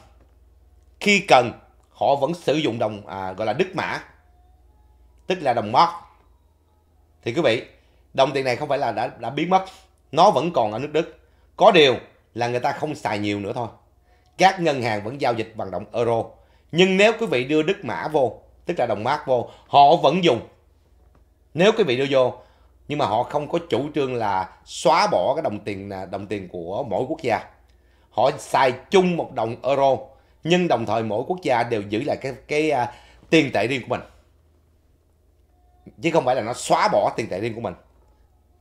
khi cần họ vẫn sử dụng đồng à, gọi là đức mã tức là đồng mót thì quý vị đồng tiền này không phải là đã đã biến mất nó vẫn còn ở nước đức có điều là người ta không xài nhiều nữa thôi các ngân hàng vẫn giao dịch bằng đồng euro nhưng nếu quý vị đưa đức mã vô tức là đồng mark vô họ vẫn dùng nếu quý vị đưa vô nhưng mà họ không có chủ trương là xóa bỏ cái đồng tiền à, đồng tiền của mỗi quốc gia họ xài chung một đồng euro nhưng đồng thời mỗi quốc gia đều giữ lại cái cái uh, tiền tệ riêng của mình chứ không phải là nó xóa bỏ tiền tệ riêng của mình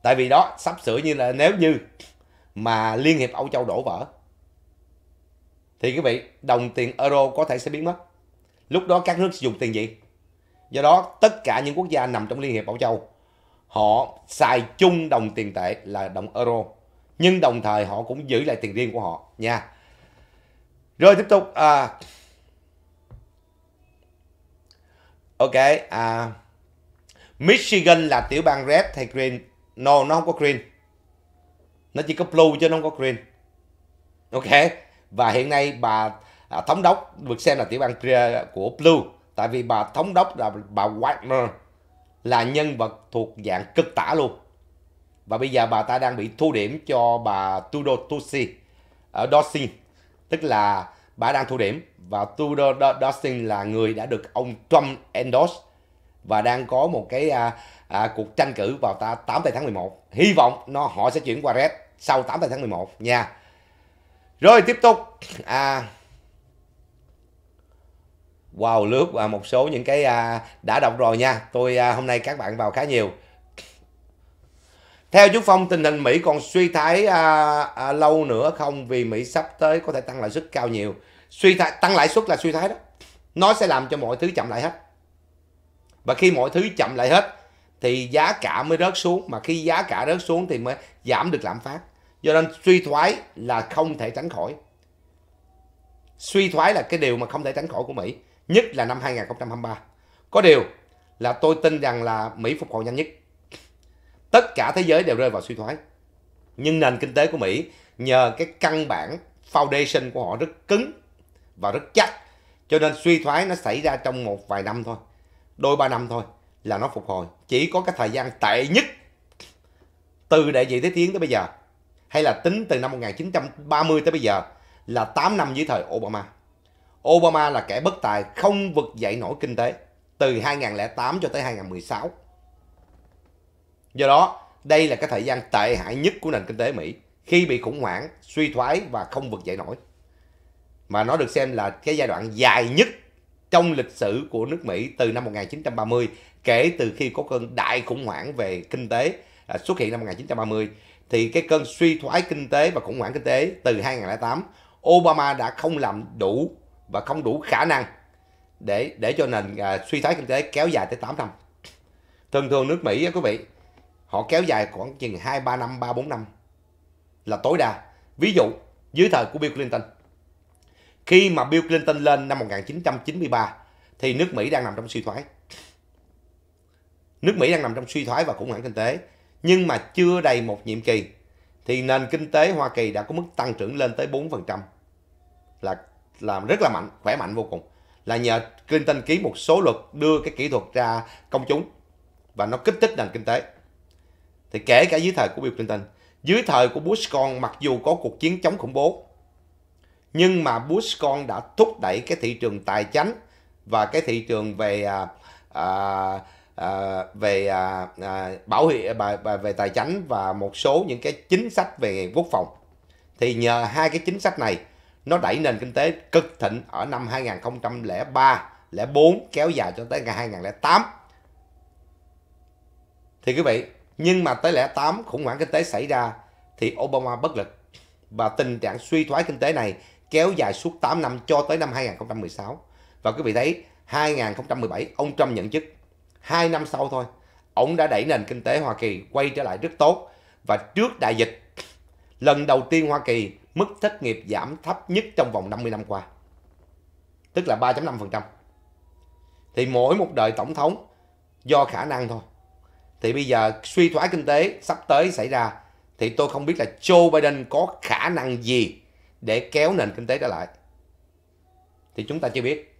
tại vì đó sắp sửa như là nếu như mà liên hiệp âu châu đổ vỡ thì quý vị đồng tiền euro có thể sẽ biến mất lúc đó các nước sử dụng tiền gì do đó tất cả những quốc gia nằm trong liên hiệp âu châu họ xài chung đồng tiền tệ là đồng euro nhưng đồng thời họ cũng giữ lại tiền riêng của họ nha rồi tiếp tục. À, ok. À, Michigan là tiểu bang red hay green? No, nó không có green. Nó chỉ có blue chứ nó không có green. Ok. Và hiện nay bà à, thống đốc được xem là tiểu bang của blue. Tại vì bà thống đốc là bà Whitemer là nhân vật thuộc dạng cực tả luôn. Và bây giờ bà ta đang bị thu điểm cho bà Tudor Tusi ở Dawson tức là bà đang thu điểm và Tudor Dustin là người đã được ông Trump endorse và đang có một cái à, à, cuộc tranh cử vào ta 8 tây tháng 11. Hy vọng nó họ sẽ chuyển qua red sau 8 tây tháng 11 nha. Rồi tiếp tục à Wow lướt qua một số những cái à, đã đọc rồi nha. Tôi à, hôm nay các bạn vào khá nhiều. Theo chú Phong, tình hình Mỹ còn suy thái à, à, lâu nữa không? Vì Mỹ sắp tới có thể tăng lãi suất cao nhiều. Suy thái, tăng lãi suất là suy thái đó. Nó sẽ làm cho mọi thứ chậm lại hết. Và khi mọi thứ chậm lại hết, thì giá cả mới rớt xuống. Mà khi giá cả rớt xuống thì mới giảm được lạm phát. Do nên suy thoái là không thể tránh khỏi. Suy thoái là cái điều mà không thể tránh khỏi của Mỹ. Nhất là năm 2023. Có điều là tôi tin rằng là Mỹ phục hồi nhanh nhất tất cả thế giới đều rơi vào suy thoái nhưng nền kinh tế của mỹ nhờ cái căn bản foundation của họ rất cứng và rất chắc cho nên suy thoái nó xảy ra trong một vài năm thôi đôi ba năm thôi là nó phục hồi chỉ có cái thời gian tệ nhất từ đại diện thế tiến tới bây giờ hay là tính từ năm 1930 tới bây giờ là 8 năm dưới thời Obama. Obama là kẻ bất tài không vực dậy nổi kinh tế từ 2008 cho tới 2016. Do đó, đây là cái thời gian tệ hại nhất của nền kinh tế Mỹ khi bị khủng hoảng, suy thoái và không vực dậy nổi. Mà nó được xem là cái giai đoạn dài nhất trong lịch sử của nước Mỹ từ năm 1930 kể từ khi có cơn đại khủng hoảng về kinh tế à, xuất hiện năm 1930 thì cái cơn suy thoái kinh tế và khủng hoảng kinh tế từ 2008 Obama đã không làm đủ và không đủ khả năng để để cho nền à, suy thoái kinh tế kéo dài tới 8 năm. Thường thường nước Mỹ quý vị họ kéo dài khoảng chừng 2, 3 năm, 3, 4 năm là tối đa. Ví dụ, dưới thời của Bill Clinton. Khi mà Bill Clinton lên năm 1993 thì nước Mỹ đang nằm trong suy thoái. Nước Mỹ đang nằm trong suy thoái và khủng hoảng kinh tế. Nhưng mà chưa đầy một nhiệm kỳ thì nền kinh tế Hoa Kỳ đã có mức tăng trưởng lên tới 4%. Là là rất là mạnh, khỏe mạnh vô cùng. Là nhờ Clinton ký một số luật đưa cái kỹ thuật ra công chúng và nó kích thích nền kinh tế thì kể cả dưới thời của Bill Clinton dưới thời của Bush con mặc dù có cuộc chiến chống khủng bố nhưng mà Bush con đã thúc đẩy cái thị trường tài chính và cái thị trường về à, à, à, về à, à, bảo hiểm về tài chính và một số những cái chính sách về quốc phòng thì nhờ hai cái chính sách này nó đẩy nền kinh tế cực thịnh ở năm 2003 04 kéo dài cho tới ngày 2008 thì quý vị nhưng mà tới lẽ 8 khủng hoảng kinh tế xảy ra thì Obama bất lực và tình trạng suy thoái kinh tế này kéo dài suốt 8 năm cho tới năm 2016. Và quý vị thấy 2017 ông Trump nhận chức. 2 năm sau thôi, ông đã đẩy nền kinh tế Hoa Kỳ quay trở lại rất tốt và trước đại dịch lần đầu tiên Hoa Kỳ mức thất nghiệp giảm thấp nhất trong vòng 50 năm qua. Tức là 3.5%. Thì mỗi một đời tổng thống do khả năng thôi thì bây giờ suy thoái kinh tế sắp tới xảy ra thì tôi không biết là Joe Biden có khả năng gì để kéo nền kinh tế trở lại thì chúng ta chưa biết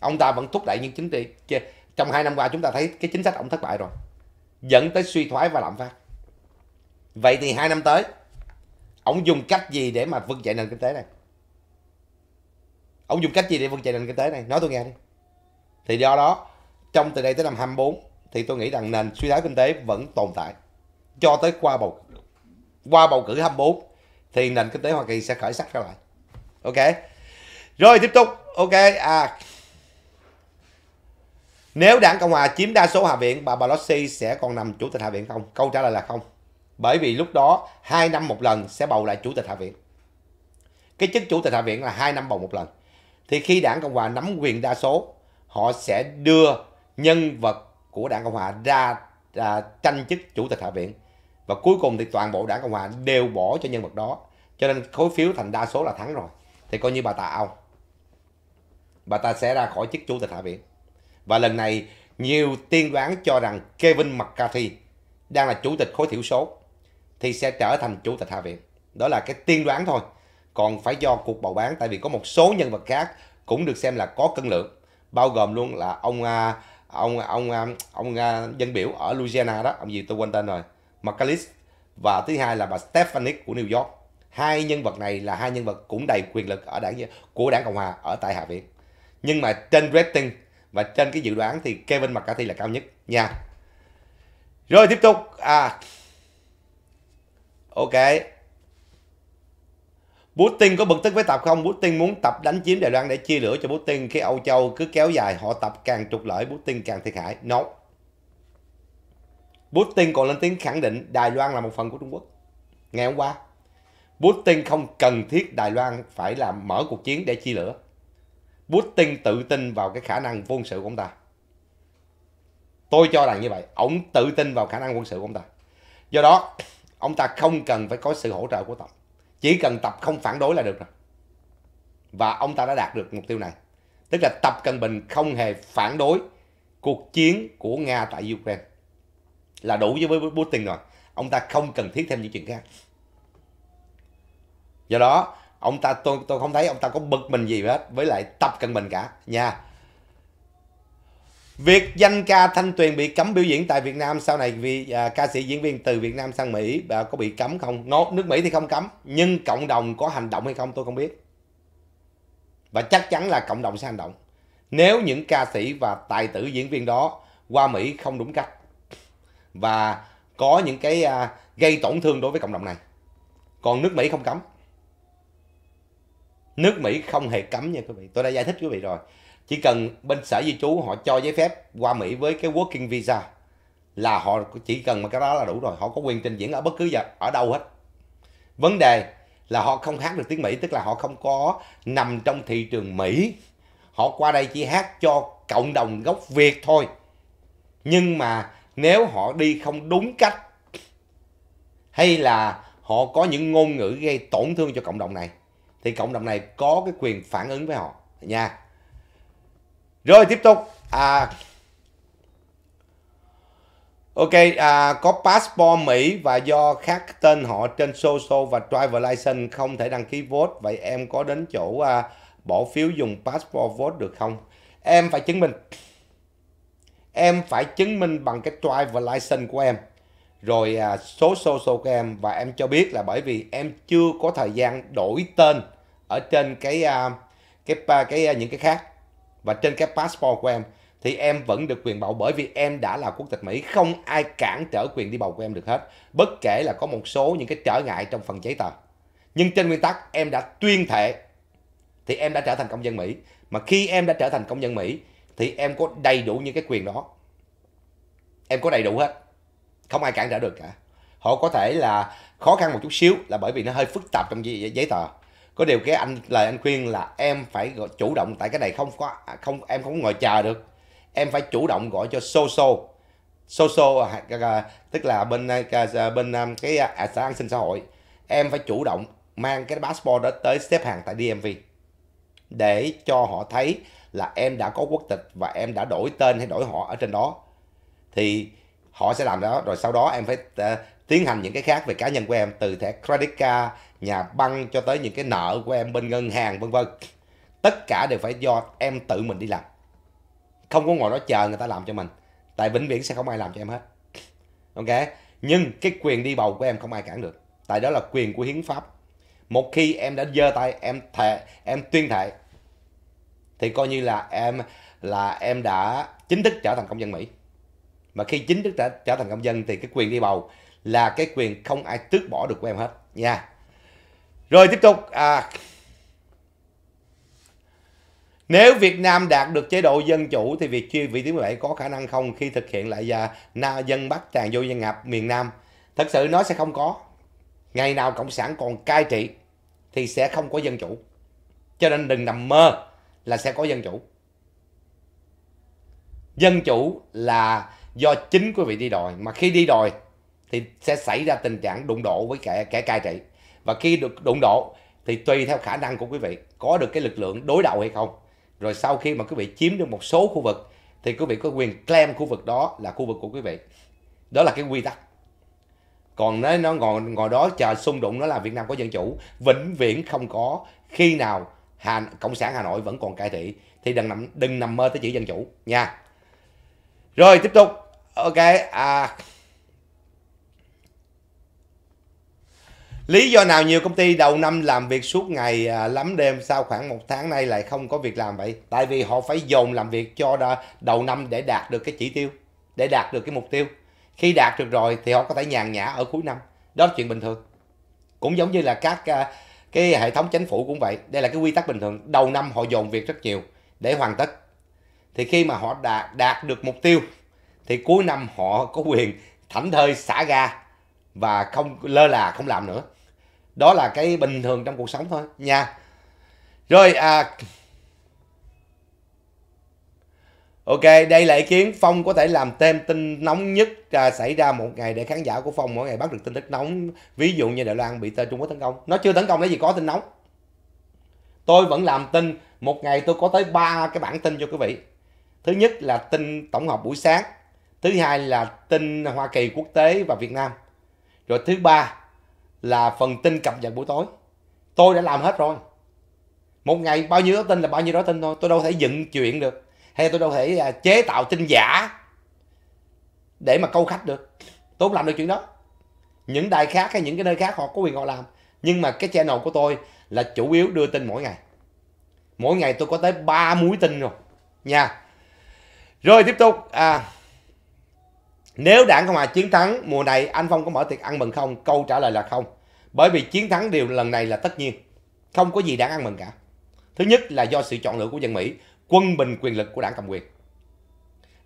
ông ta vẫn thúc đẩy những chính trị trong hai năm qua chúng ta thấy cái chính sách ông thất bại rồi dẫn tới suy thoái và lạm phát vậy thì hai năm tới ông dùng cách gì để mà vực dậy nền kinh tế này ông dùng cách gì để vực dậy nền kinh tế này nói tôi nghe đi thì do đó trong từ đây tới năm 24 thì tôi nghĩ rằng nền suy thoái kinh tế vẫn tồn tại cho tới qua bầu qua bầu cử 24 thì nền kinh tế Hoa Kỳ sẽ khởi sắc trở lại. Ok. Rồi tiếp tục. Ok. À, nếu đảng Cộng Hòa chiếm đa số Hạ viện, bà Pelosi sẽ còn nằm chủ tịch Hạ viện không? Câu trả lời là không. Bởi vì lúc đó 2 năm một lần sẽ bầu lại chủ tịch Hạ viện. Cái chức chủ tịch Hạ viện là 2 năm bầu một lần. Thì khi đảng Cộng Hòa nắm quyền đa số, họ sẽ đưa nhân vật của đảng cộng hòa ra à, tranh chức chủ tịch hạ viện và cuối cùng thì toàn bộ đảng cộng hòa đều bỏ cho nhân vật đó cho nên khối phiếu thành đa số là thắng rồi thì coi như bà ta ông bà ta sẽ ra khỏi chức chủ tịch hạ viện và lần này nhiều tiên đoán cho rằng Kevin McCarthy đang là chủ tịch khối thiểu số thì sẽ trở thành chủ tịch hạ viện đó là cái tiên đoán thôi còn phải do cuộc bầu bán tại vì có một số nhân vật khác cũng được xem là có cân lượng bao gồm luôn là ông uh, ông ông um, ông, ông uh, dân biểu ở Louisiana đó ông gì tôi quên tên rồi McAllis và thứ hai là bà Stephanie của New York hai nhân vật này là hai nhân vật cũng đầy quyền lực ở đảng của đảng cộng hòa ở tại hạ viện nhưng mà trên rating và trên cái dự đoán thì Kevin McCarthy là cao nhất nha rồi tiếp tục à ok Putin có bực tức với Tập không? Putin muốn Tập đánh chiếm Đài Loan để chia lửa cho Putin khi Âu Châu cứ kéo dài họ Tập càng trục lợi Putin càng thiệt hại. No. Putin còn lên tiếng khẳng định Đài Loan là một phần của Trung Quốc. Ngày hôm qua, Putin không cần thiết Đài Loan phải làm mở cuộc chiến để chia lửa. Putin tự tin vào cái khả năng quân sự của ông ta. Tôi cho rằng như vậy, ông tự tin vào khả năng quân sự của ông ta. Do đó, ông ta không cần phải có sự hỗ trợ của tập chỉ cần tập không phản đối là được rồi và ông ta đã đạt được mục tiêu này tức là tập cận bình không hề phản đối cuộc chiến của nga tại ukraine là đủ với putin rồi ông ta không cần thiết thêm những chuyện khác do đó ông ta tôi tôi không thấy ông ta có bực mình gì hết với lại tập cận bình cả nha Việc danh ca Thanh Tuyền bị cấm biểu diễn tại Việt Nam sau này vì à, ca sĩ diễn viên từ Việt Nam sang Mỹ à, có bị cấm không? No, nước Mỹ thì không cấm, nhưng cộng đồng có hành động hay không tôi không biết. Và chắc chắn là cộng đồng sẽ hành động. Nếu những ca sĩ và tài tử diễn viên đó qua Mỹ không đúng cách và có những cái à, gây tổn thương đối với cộng đồng này. Còn nước Mỹ không cấm. Nước Mỹ không hề cấm nha quý vị. Tôi đã giải thích quý vị rồi chỉ cần bên sở di trú họ cho giấy phép qua Mỹ với cái working visa là họ chỉ cần mà cái đó là đủ rồi họ có quyền trình diễn ở bất cứ giờ ở đâu hết vấn đề là họ không hát được tiếng Mỹ tức là họ không có nằm trong thị trường Mỹ họ qua đây chỉ hát cho cộng đồng gốc Việt thôi nhưng mà nếu họ đi không đúng cách hay là họ có những ngôn ngữ gây tổn thương cho cộng đồng này thì cộng đồng này có cái quyền phản ứng với họ nha rồi tiếp tục. À, Ok, à, có passport Mỹ và do khác tên họ trên social và driver license không thể đăng ký vote. Vậy em có đến chỗ à, bỏ phiếu dùng passport vote được không? Em phải chứng minh. Em phải chứng minh bằng cái driver license của em. Rồi à, số social của em và em cho biết là bởi vì em chưa có thời gian đổi tên ở trên cái à, cái, à, cái, cái à, những cái khác và trên cái passport của em thì em vẫn được quyền bầu bởi vì em đã là quốc tịch Mỹ không ai cản trở quyền đi bầu của em được hết bất kể là có một số những cái trở ngại trong phần giấy tờ nhưng trên nguyên tắc em đã tuyên thệ thì em đã trở thành công dân Mỹ mà khi em đã trở thành công dân Mỹ thì em có đầy đủ những cái quyền đó em có đầy đủ hết không ai cản trở được cả họ có thể là khó khăn một chút xíu là bởi vì nó hơi phức tạp trong giấy tờ có điều cái anh lời anh khuyên là em phải chủ động tại cái này không có à, không em không ngồi chờ được em phải chủ động gọi cho soso soso à, à, tức là bên bên cái xã an sinh xã hội em phải chủ động mang cái passport đó tới xếp hàng tại DMV để cho họ thấy là em đã có quốc tịch và em đã đổi tên hay đổi họ ở trên đó thì họ sẽ làm đó rồi sau đó em phải tiến hành những cái khác về cá nhân của em từ thẻ credit card nhà băng cho tới những cái nợ của em bên ngân hàng vân vân tất cả đều phải do em tự mình đi làm không có ngồi đó chờ người ta làm cho mình tại vĩnh viễn sẽ không ai làm cho em hết ok nhưng cái quyền đi bầu của em không ai cản được tại đó là quyền của hiến pháp một khi em đã giơ tay em thệ em tuyên thệ thì coi như là em là em đã chính thức trở thành công dân mỹ mà khi chính thức trở, trở thành công dân thì cái quyền đi bầu là cái quyền không ai tước bỏ được của em hết nha rồi tiếp tục à, nếu Việt Nam đạt được chế độ dân chủ thì việc chia vị thứ 17 có khả năng không khi thực hiện lại và na dân Bắc tràn vô dân ngập miền Nam? Thật sự nó sẽ không có. Ngày nào Cộng sản còn cai trị thì sẽ không có dân chủ. Cho nên đừng nằm mơ là sẽ có dân chủ. Dân chủ là do chính quý vị đi đòi. Mà khi đi đòi thì sẽ xảy ra tình trạng đụng độ với kẻ kẻ cai trị và khi được đụng độ thì tùy theo khả năng của quý vị có được cái lực lượng đối đầu hay không rồi sau khi mà quý vị chiếm được một số khu vực thì quý vị có quyền claim khu vực đó là khu vực của quý vị đó là cái quy tắc còn nếu nó ngồi ngồi đó chờ xung đụng nó là Việt Nam có dân chủ vĩnh viễn không có khi nào Hà, cộng sản Hà Nội vẫn còn cai trị thì đừng nằm đừng nằm mơ tới chữ dân chủ nha rồi tiếp tục ok à, Lý do nào nhiều công ty đầu năm làm việc suốt ngày à, lắm đêm sau khoảng một tháng nay lại không có việc làm vậy? Tại vì họ phải dồn làm việc cho đầu năm để đạt được cái chỉ tiêu, để đạt được cái mục tiêu. Khi đạt được rồi thì họ có thể nhàn nhã ở cuối năm. Đó là chuyện bình thường. Cũng giống như là các à, cái hệ thống chính phủ cũng vậy. Đây là cái quy tắc bình thường. Đầu năm họ dồn việc rất nhiều để hoàn tất. Thì khi mà họ đạt, đạt được mục tiêu thì cuối năm họ có quyền thảnh thơi xả ga và không lơ là không làm nữa đó là cái bình thường trong cuộc sống thôi nha rồi à Ok, đây là ý kiến Phong có thể làm thêm tin nóng nhất à, xảy ra một ngày để khán giả của Phong mỗi ngày bắt được tin tức nóng. Ví dụ như Đài Loan bị tên Trung Quốc tấn công. Nó chưa tấn công lấy gì có tin nóng. Tôi vẫn làm tin, một ngày tôi có tới ba cái bản tin cho quý vị. Thứ nhất là tin tổng hợp buổi sáng. Thứ hai là tin Hoa Kỳ quốc tế và Việt Nam. Rồi thứ ba là phần tin cập nhật buổi tối tôi đã làm hết rồi một ngày bao nhiêu đó tin là bao nhiêu đó tin thôi tôi đâu thể dựng chuyện được hay tôi đâu thể à, chế tạo tin giả để mà câu khách được tôi không làm được chuyện đó những đài khác hay những cái nơi khác họ có quyền họ làm nhưng mà cái channel của tôi là chủ yếu đưa tin mỗi ngày mỗi ngày tôi có tới 3 mũi tin rồi nha rồi tiếp tục à, nếu đảng Cộng hòa chiến thắng mùa này anh Phong có mở tiệc ăn mừng không? Câu trả lời là không. Bởi vì chiến thắng điều lần này là tất nhiên. Không có gì đáng ăn mừng cả. Thứ nhất là do sự chọn lựa của dân Mỹ, quân bình quyền lực của đảng cầm quyền.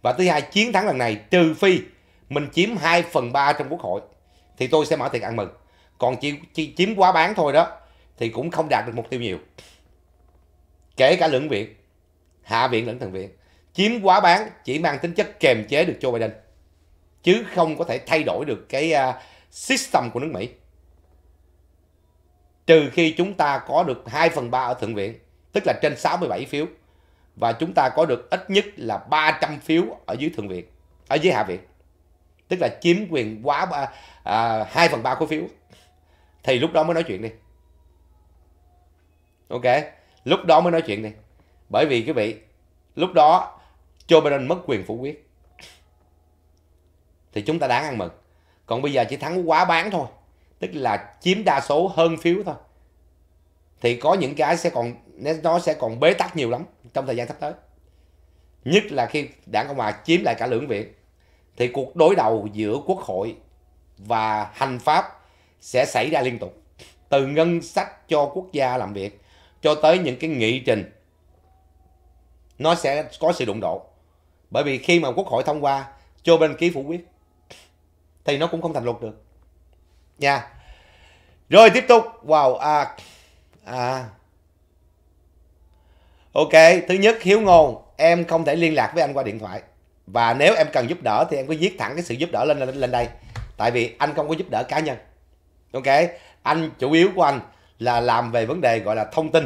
Và thứ hai, chiến thắng lần này trừ phi mình chiếm 2 phần 3 trong quốc hội thì tôi sẽ mở tiệc ăn mừng. Còn chỉ, chỉ chiếm quá bán thôi đó thì cũng không đạt được mục tiêu nhiều. Kể cả lưỡng viện, hạ viện lẫn thượng viện. Chiếm quá bán chỉ mang tính chất kềm chế được Joe Biden chứ không có thể thay đổi được cái à, system của nước Mỹ. Trừ khi chúng ta có được 2 phần 3 ở Thượng viện, tức là trên 67 phiếu, và chúng ta có được ít nhất là 300 phiếu ở dưới Thượng viện, ở dưới Hạ viện, tức là chiếm quyền quá à, 2 phần 3 của phiếu, thì lúc đó mới nói chuyện đi. Ok, lúc đó mới nói chuyện đi. Bởi vì quý vị, lúc đó Joe Biden mất quyền phủ quyết thì chúng ta đáng ăn mừng còn bây giờ chỉ thắng quá bán thôi tức là chiếm đa số hơn phiếu thôi thì có những cái sẽ còn nó sẽ còn bế tắc nhiều lắm trong thời gian sắp tới nhất là khi đảng cộng hòa chiếm lại cả lưỡng viện thì cuộc đối đầu giữa quốc hội và hành pháp sẽ xảy ra liên tục từ ngân sách cho quốc gia làm việc cho tới những cái nghị trình nó sẽ có sự đụng độ bởi vì khi mà quốc hội thông qua cho bên ký phủ quyết thì nó cũng không thành luật được nha rồi tiếp tục wow à à ok thứ nhất hiếu ngôn em không thể liên lạc với anh qua điện thoại và nếu em cần giúp đỡ thì em có viết thẳng cái sự giúp đỡ lên lên, lên đây tại vì anh không có giúp đỡ cá nhân ok anh chủ yếu của anh là làm về vấn đề gọi là thông tin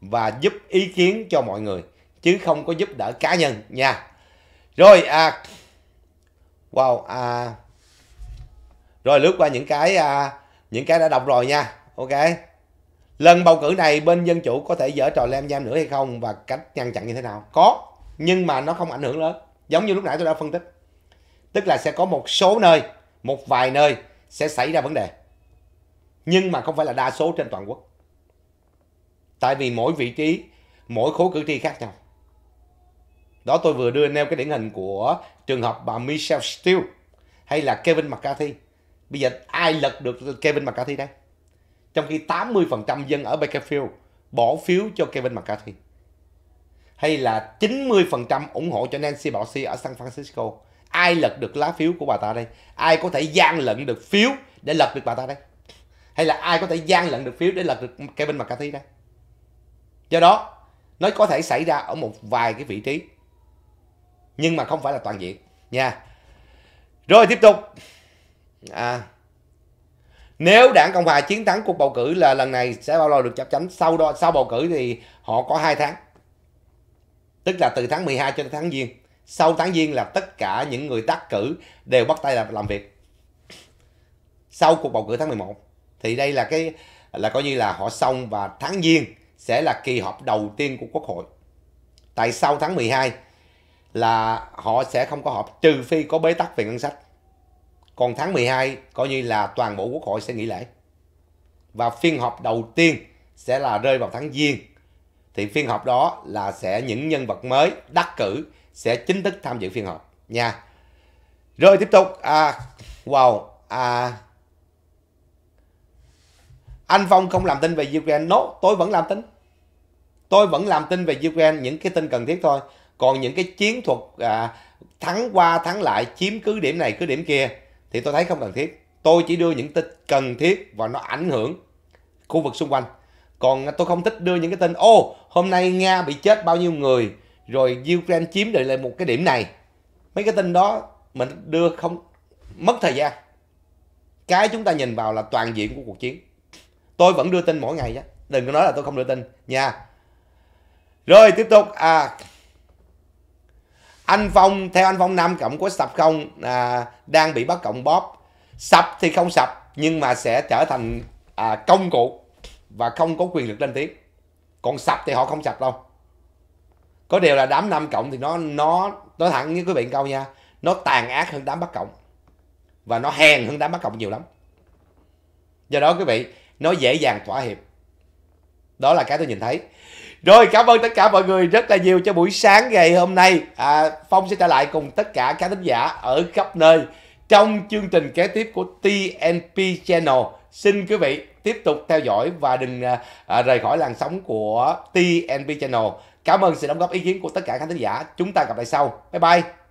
và giúp ý kiến cho mọi người chứ không có giúp đỡ cá nhân nha rồi à wow à rồi lướt qua những cái à, những cái đã đọc rồi nha ok lần bầu cử này bên dân chủ có thể dở trò lem nham nữa hay không và cách ngăn chặn như thế nào có nhưng mà nó không ảnh hưởng lớn giống như lúc nãy tôi đã phân tích tức là sẽ có một số nơi một vài nơi sẽ xảy ra vấn đề nhưng mà không phải là đa số trên toàn quốc tại vì mỗi vị trí mỗi khối cử tri khác nhau đó tôi vừa đưa nêu cái điển hình của trường hợp bà Michelle Steele hay là Kevin McCarthy Bây giờ ai lật được Kevin McCarthy đây? Trong khi 80% dân ở Bakerfield bỏ phiếu cho Kevin McCarthy. Hay là 90% ủng hộ cho Nancy Pelosi ở San Francisco. Ai lật được lá phiếu của bà ta đây? Ai có thể gian lận được phiếu để lật được bà ta đây? Hay là ai có thể gian lận được phiếu để lật được Kevin McCarthy đây? Do đó, nó có thể xảy ra ở một vài cái vị trí. Nhưng mà không phải là toàn diện. Nha. Rồi tiếp tục à nếu đảng cộng hòa chiến thắng cuộc bầu cử là lần này sẽ bao lâu được chấp chánh sau đó sau bầu cử thì họ có 2 tháng tức là từ tháng 12 cho đến tháng giêng sau tháng giêng là tất cả những người tác cử đều bắt tay làm, làm việc sau cuộc bầu cử tháng 11 thì đây là cái là coi như là họ xong và tháng giêng sẽ là kỳ họp đầu tiên của quốc hội tại sau tháng 12 là họ sẽ không có họp trừ phi có bế tắc về ngân sách còn tháng 12 coi như là toàn bộ quốc hội sẽ nghỉ lễ. Và phiên họp đầu tiên sẽ là rơi vào tháng Giêng. Thì phiên họp đó là sẽ những nhân vật mới đắc cử sẽ chính thức tham dự phiên họp nha. Rồi tiếp tục à wow à anh Phong không làm tin về Ukraine. Nó, no, tôi vẫn làm tin. Tôi vẫn làm tin về Ukraine những cái tin cần thiết thôi. Còn những cái chiến thuật à, thắng qua thắng lại chiếm cứ điểm này cứ điểm kia thì tôi thấy không cần thiết tôi chỉ đưa những tin cần thiết và nó ảnh hưởng khu vực xung quanh còn tôi không thích đưa những cái tin ô hôm nay nga bị chết bao nhiêu người rồi ukraine chiếm được lại một cái điểm này mấy cái tin đó mình đưa không mất thời gian cái chúng ta nhìn vào là toàn diện của cuộc chiến tôi vẫn đưa tin mỗi ngày nhé đừng có nói là tôi không đưa tin nha rồi tiếp tục à anh phong theo anh phong Nam cộng của sập không à, đang bị bắt cộng bóp sập thì không sập nhưng mà sẽ trở thành à, công cụ và không có quyền lực lên tiếng còn sập thì họ không sập đâu có điều là đám Nam cộng thì nó nó nói thẳng với quý vị câu nha nó tàn ác hơn đám bắt cộng và nó hèn hơn đám bắt cộng nhiều lắm do đó quý vị nó dễ dàng thỏa hiệp đó là cái tôi nhìn thấy rồi cảm ơn tất cả mọi người rất là nhiều cho buổi sáng ngày hôm nay à, phong sẽ trở lại cùng tất cả các thính giả ở khắp nơi trong chương trình kế tiếp của tnp channel xin quý vị tiếp tục theo dõi và đừng à, à rời khỏi làn sóng của tnp channel cảm ơn sự đóng góp ý kiến của tất cả các thính giả chúng ta gặp lại sau bye bye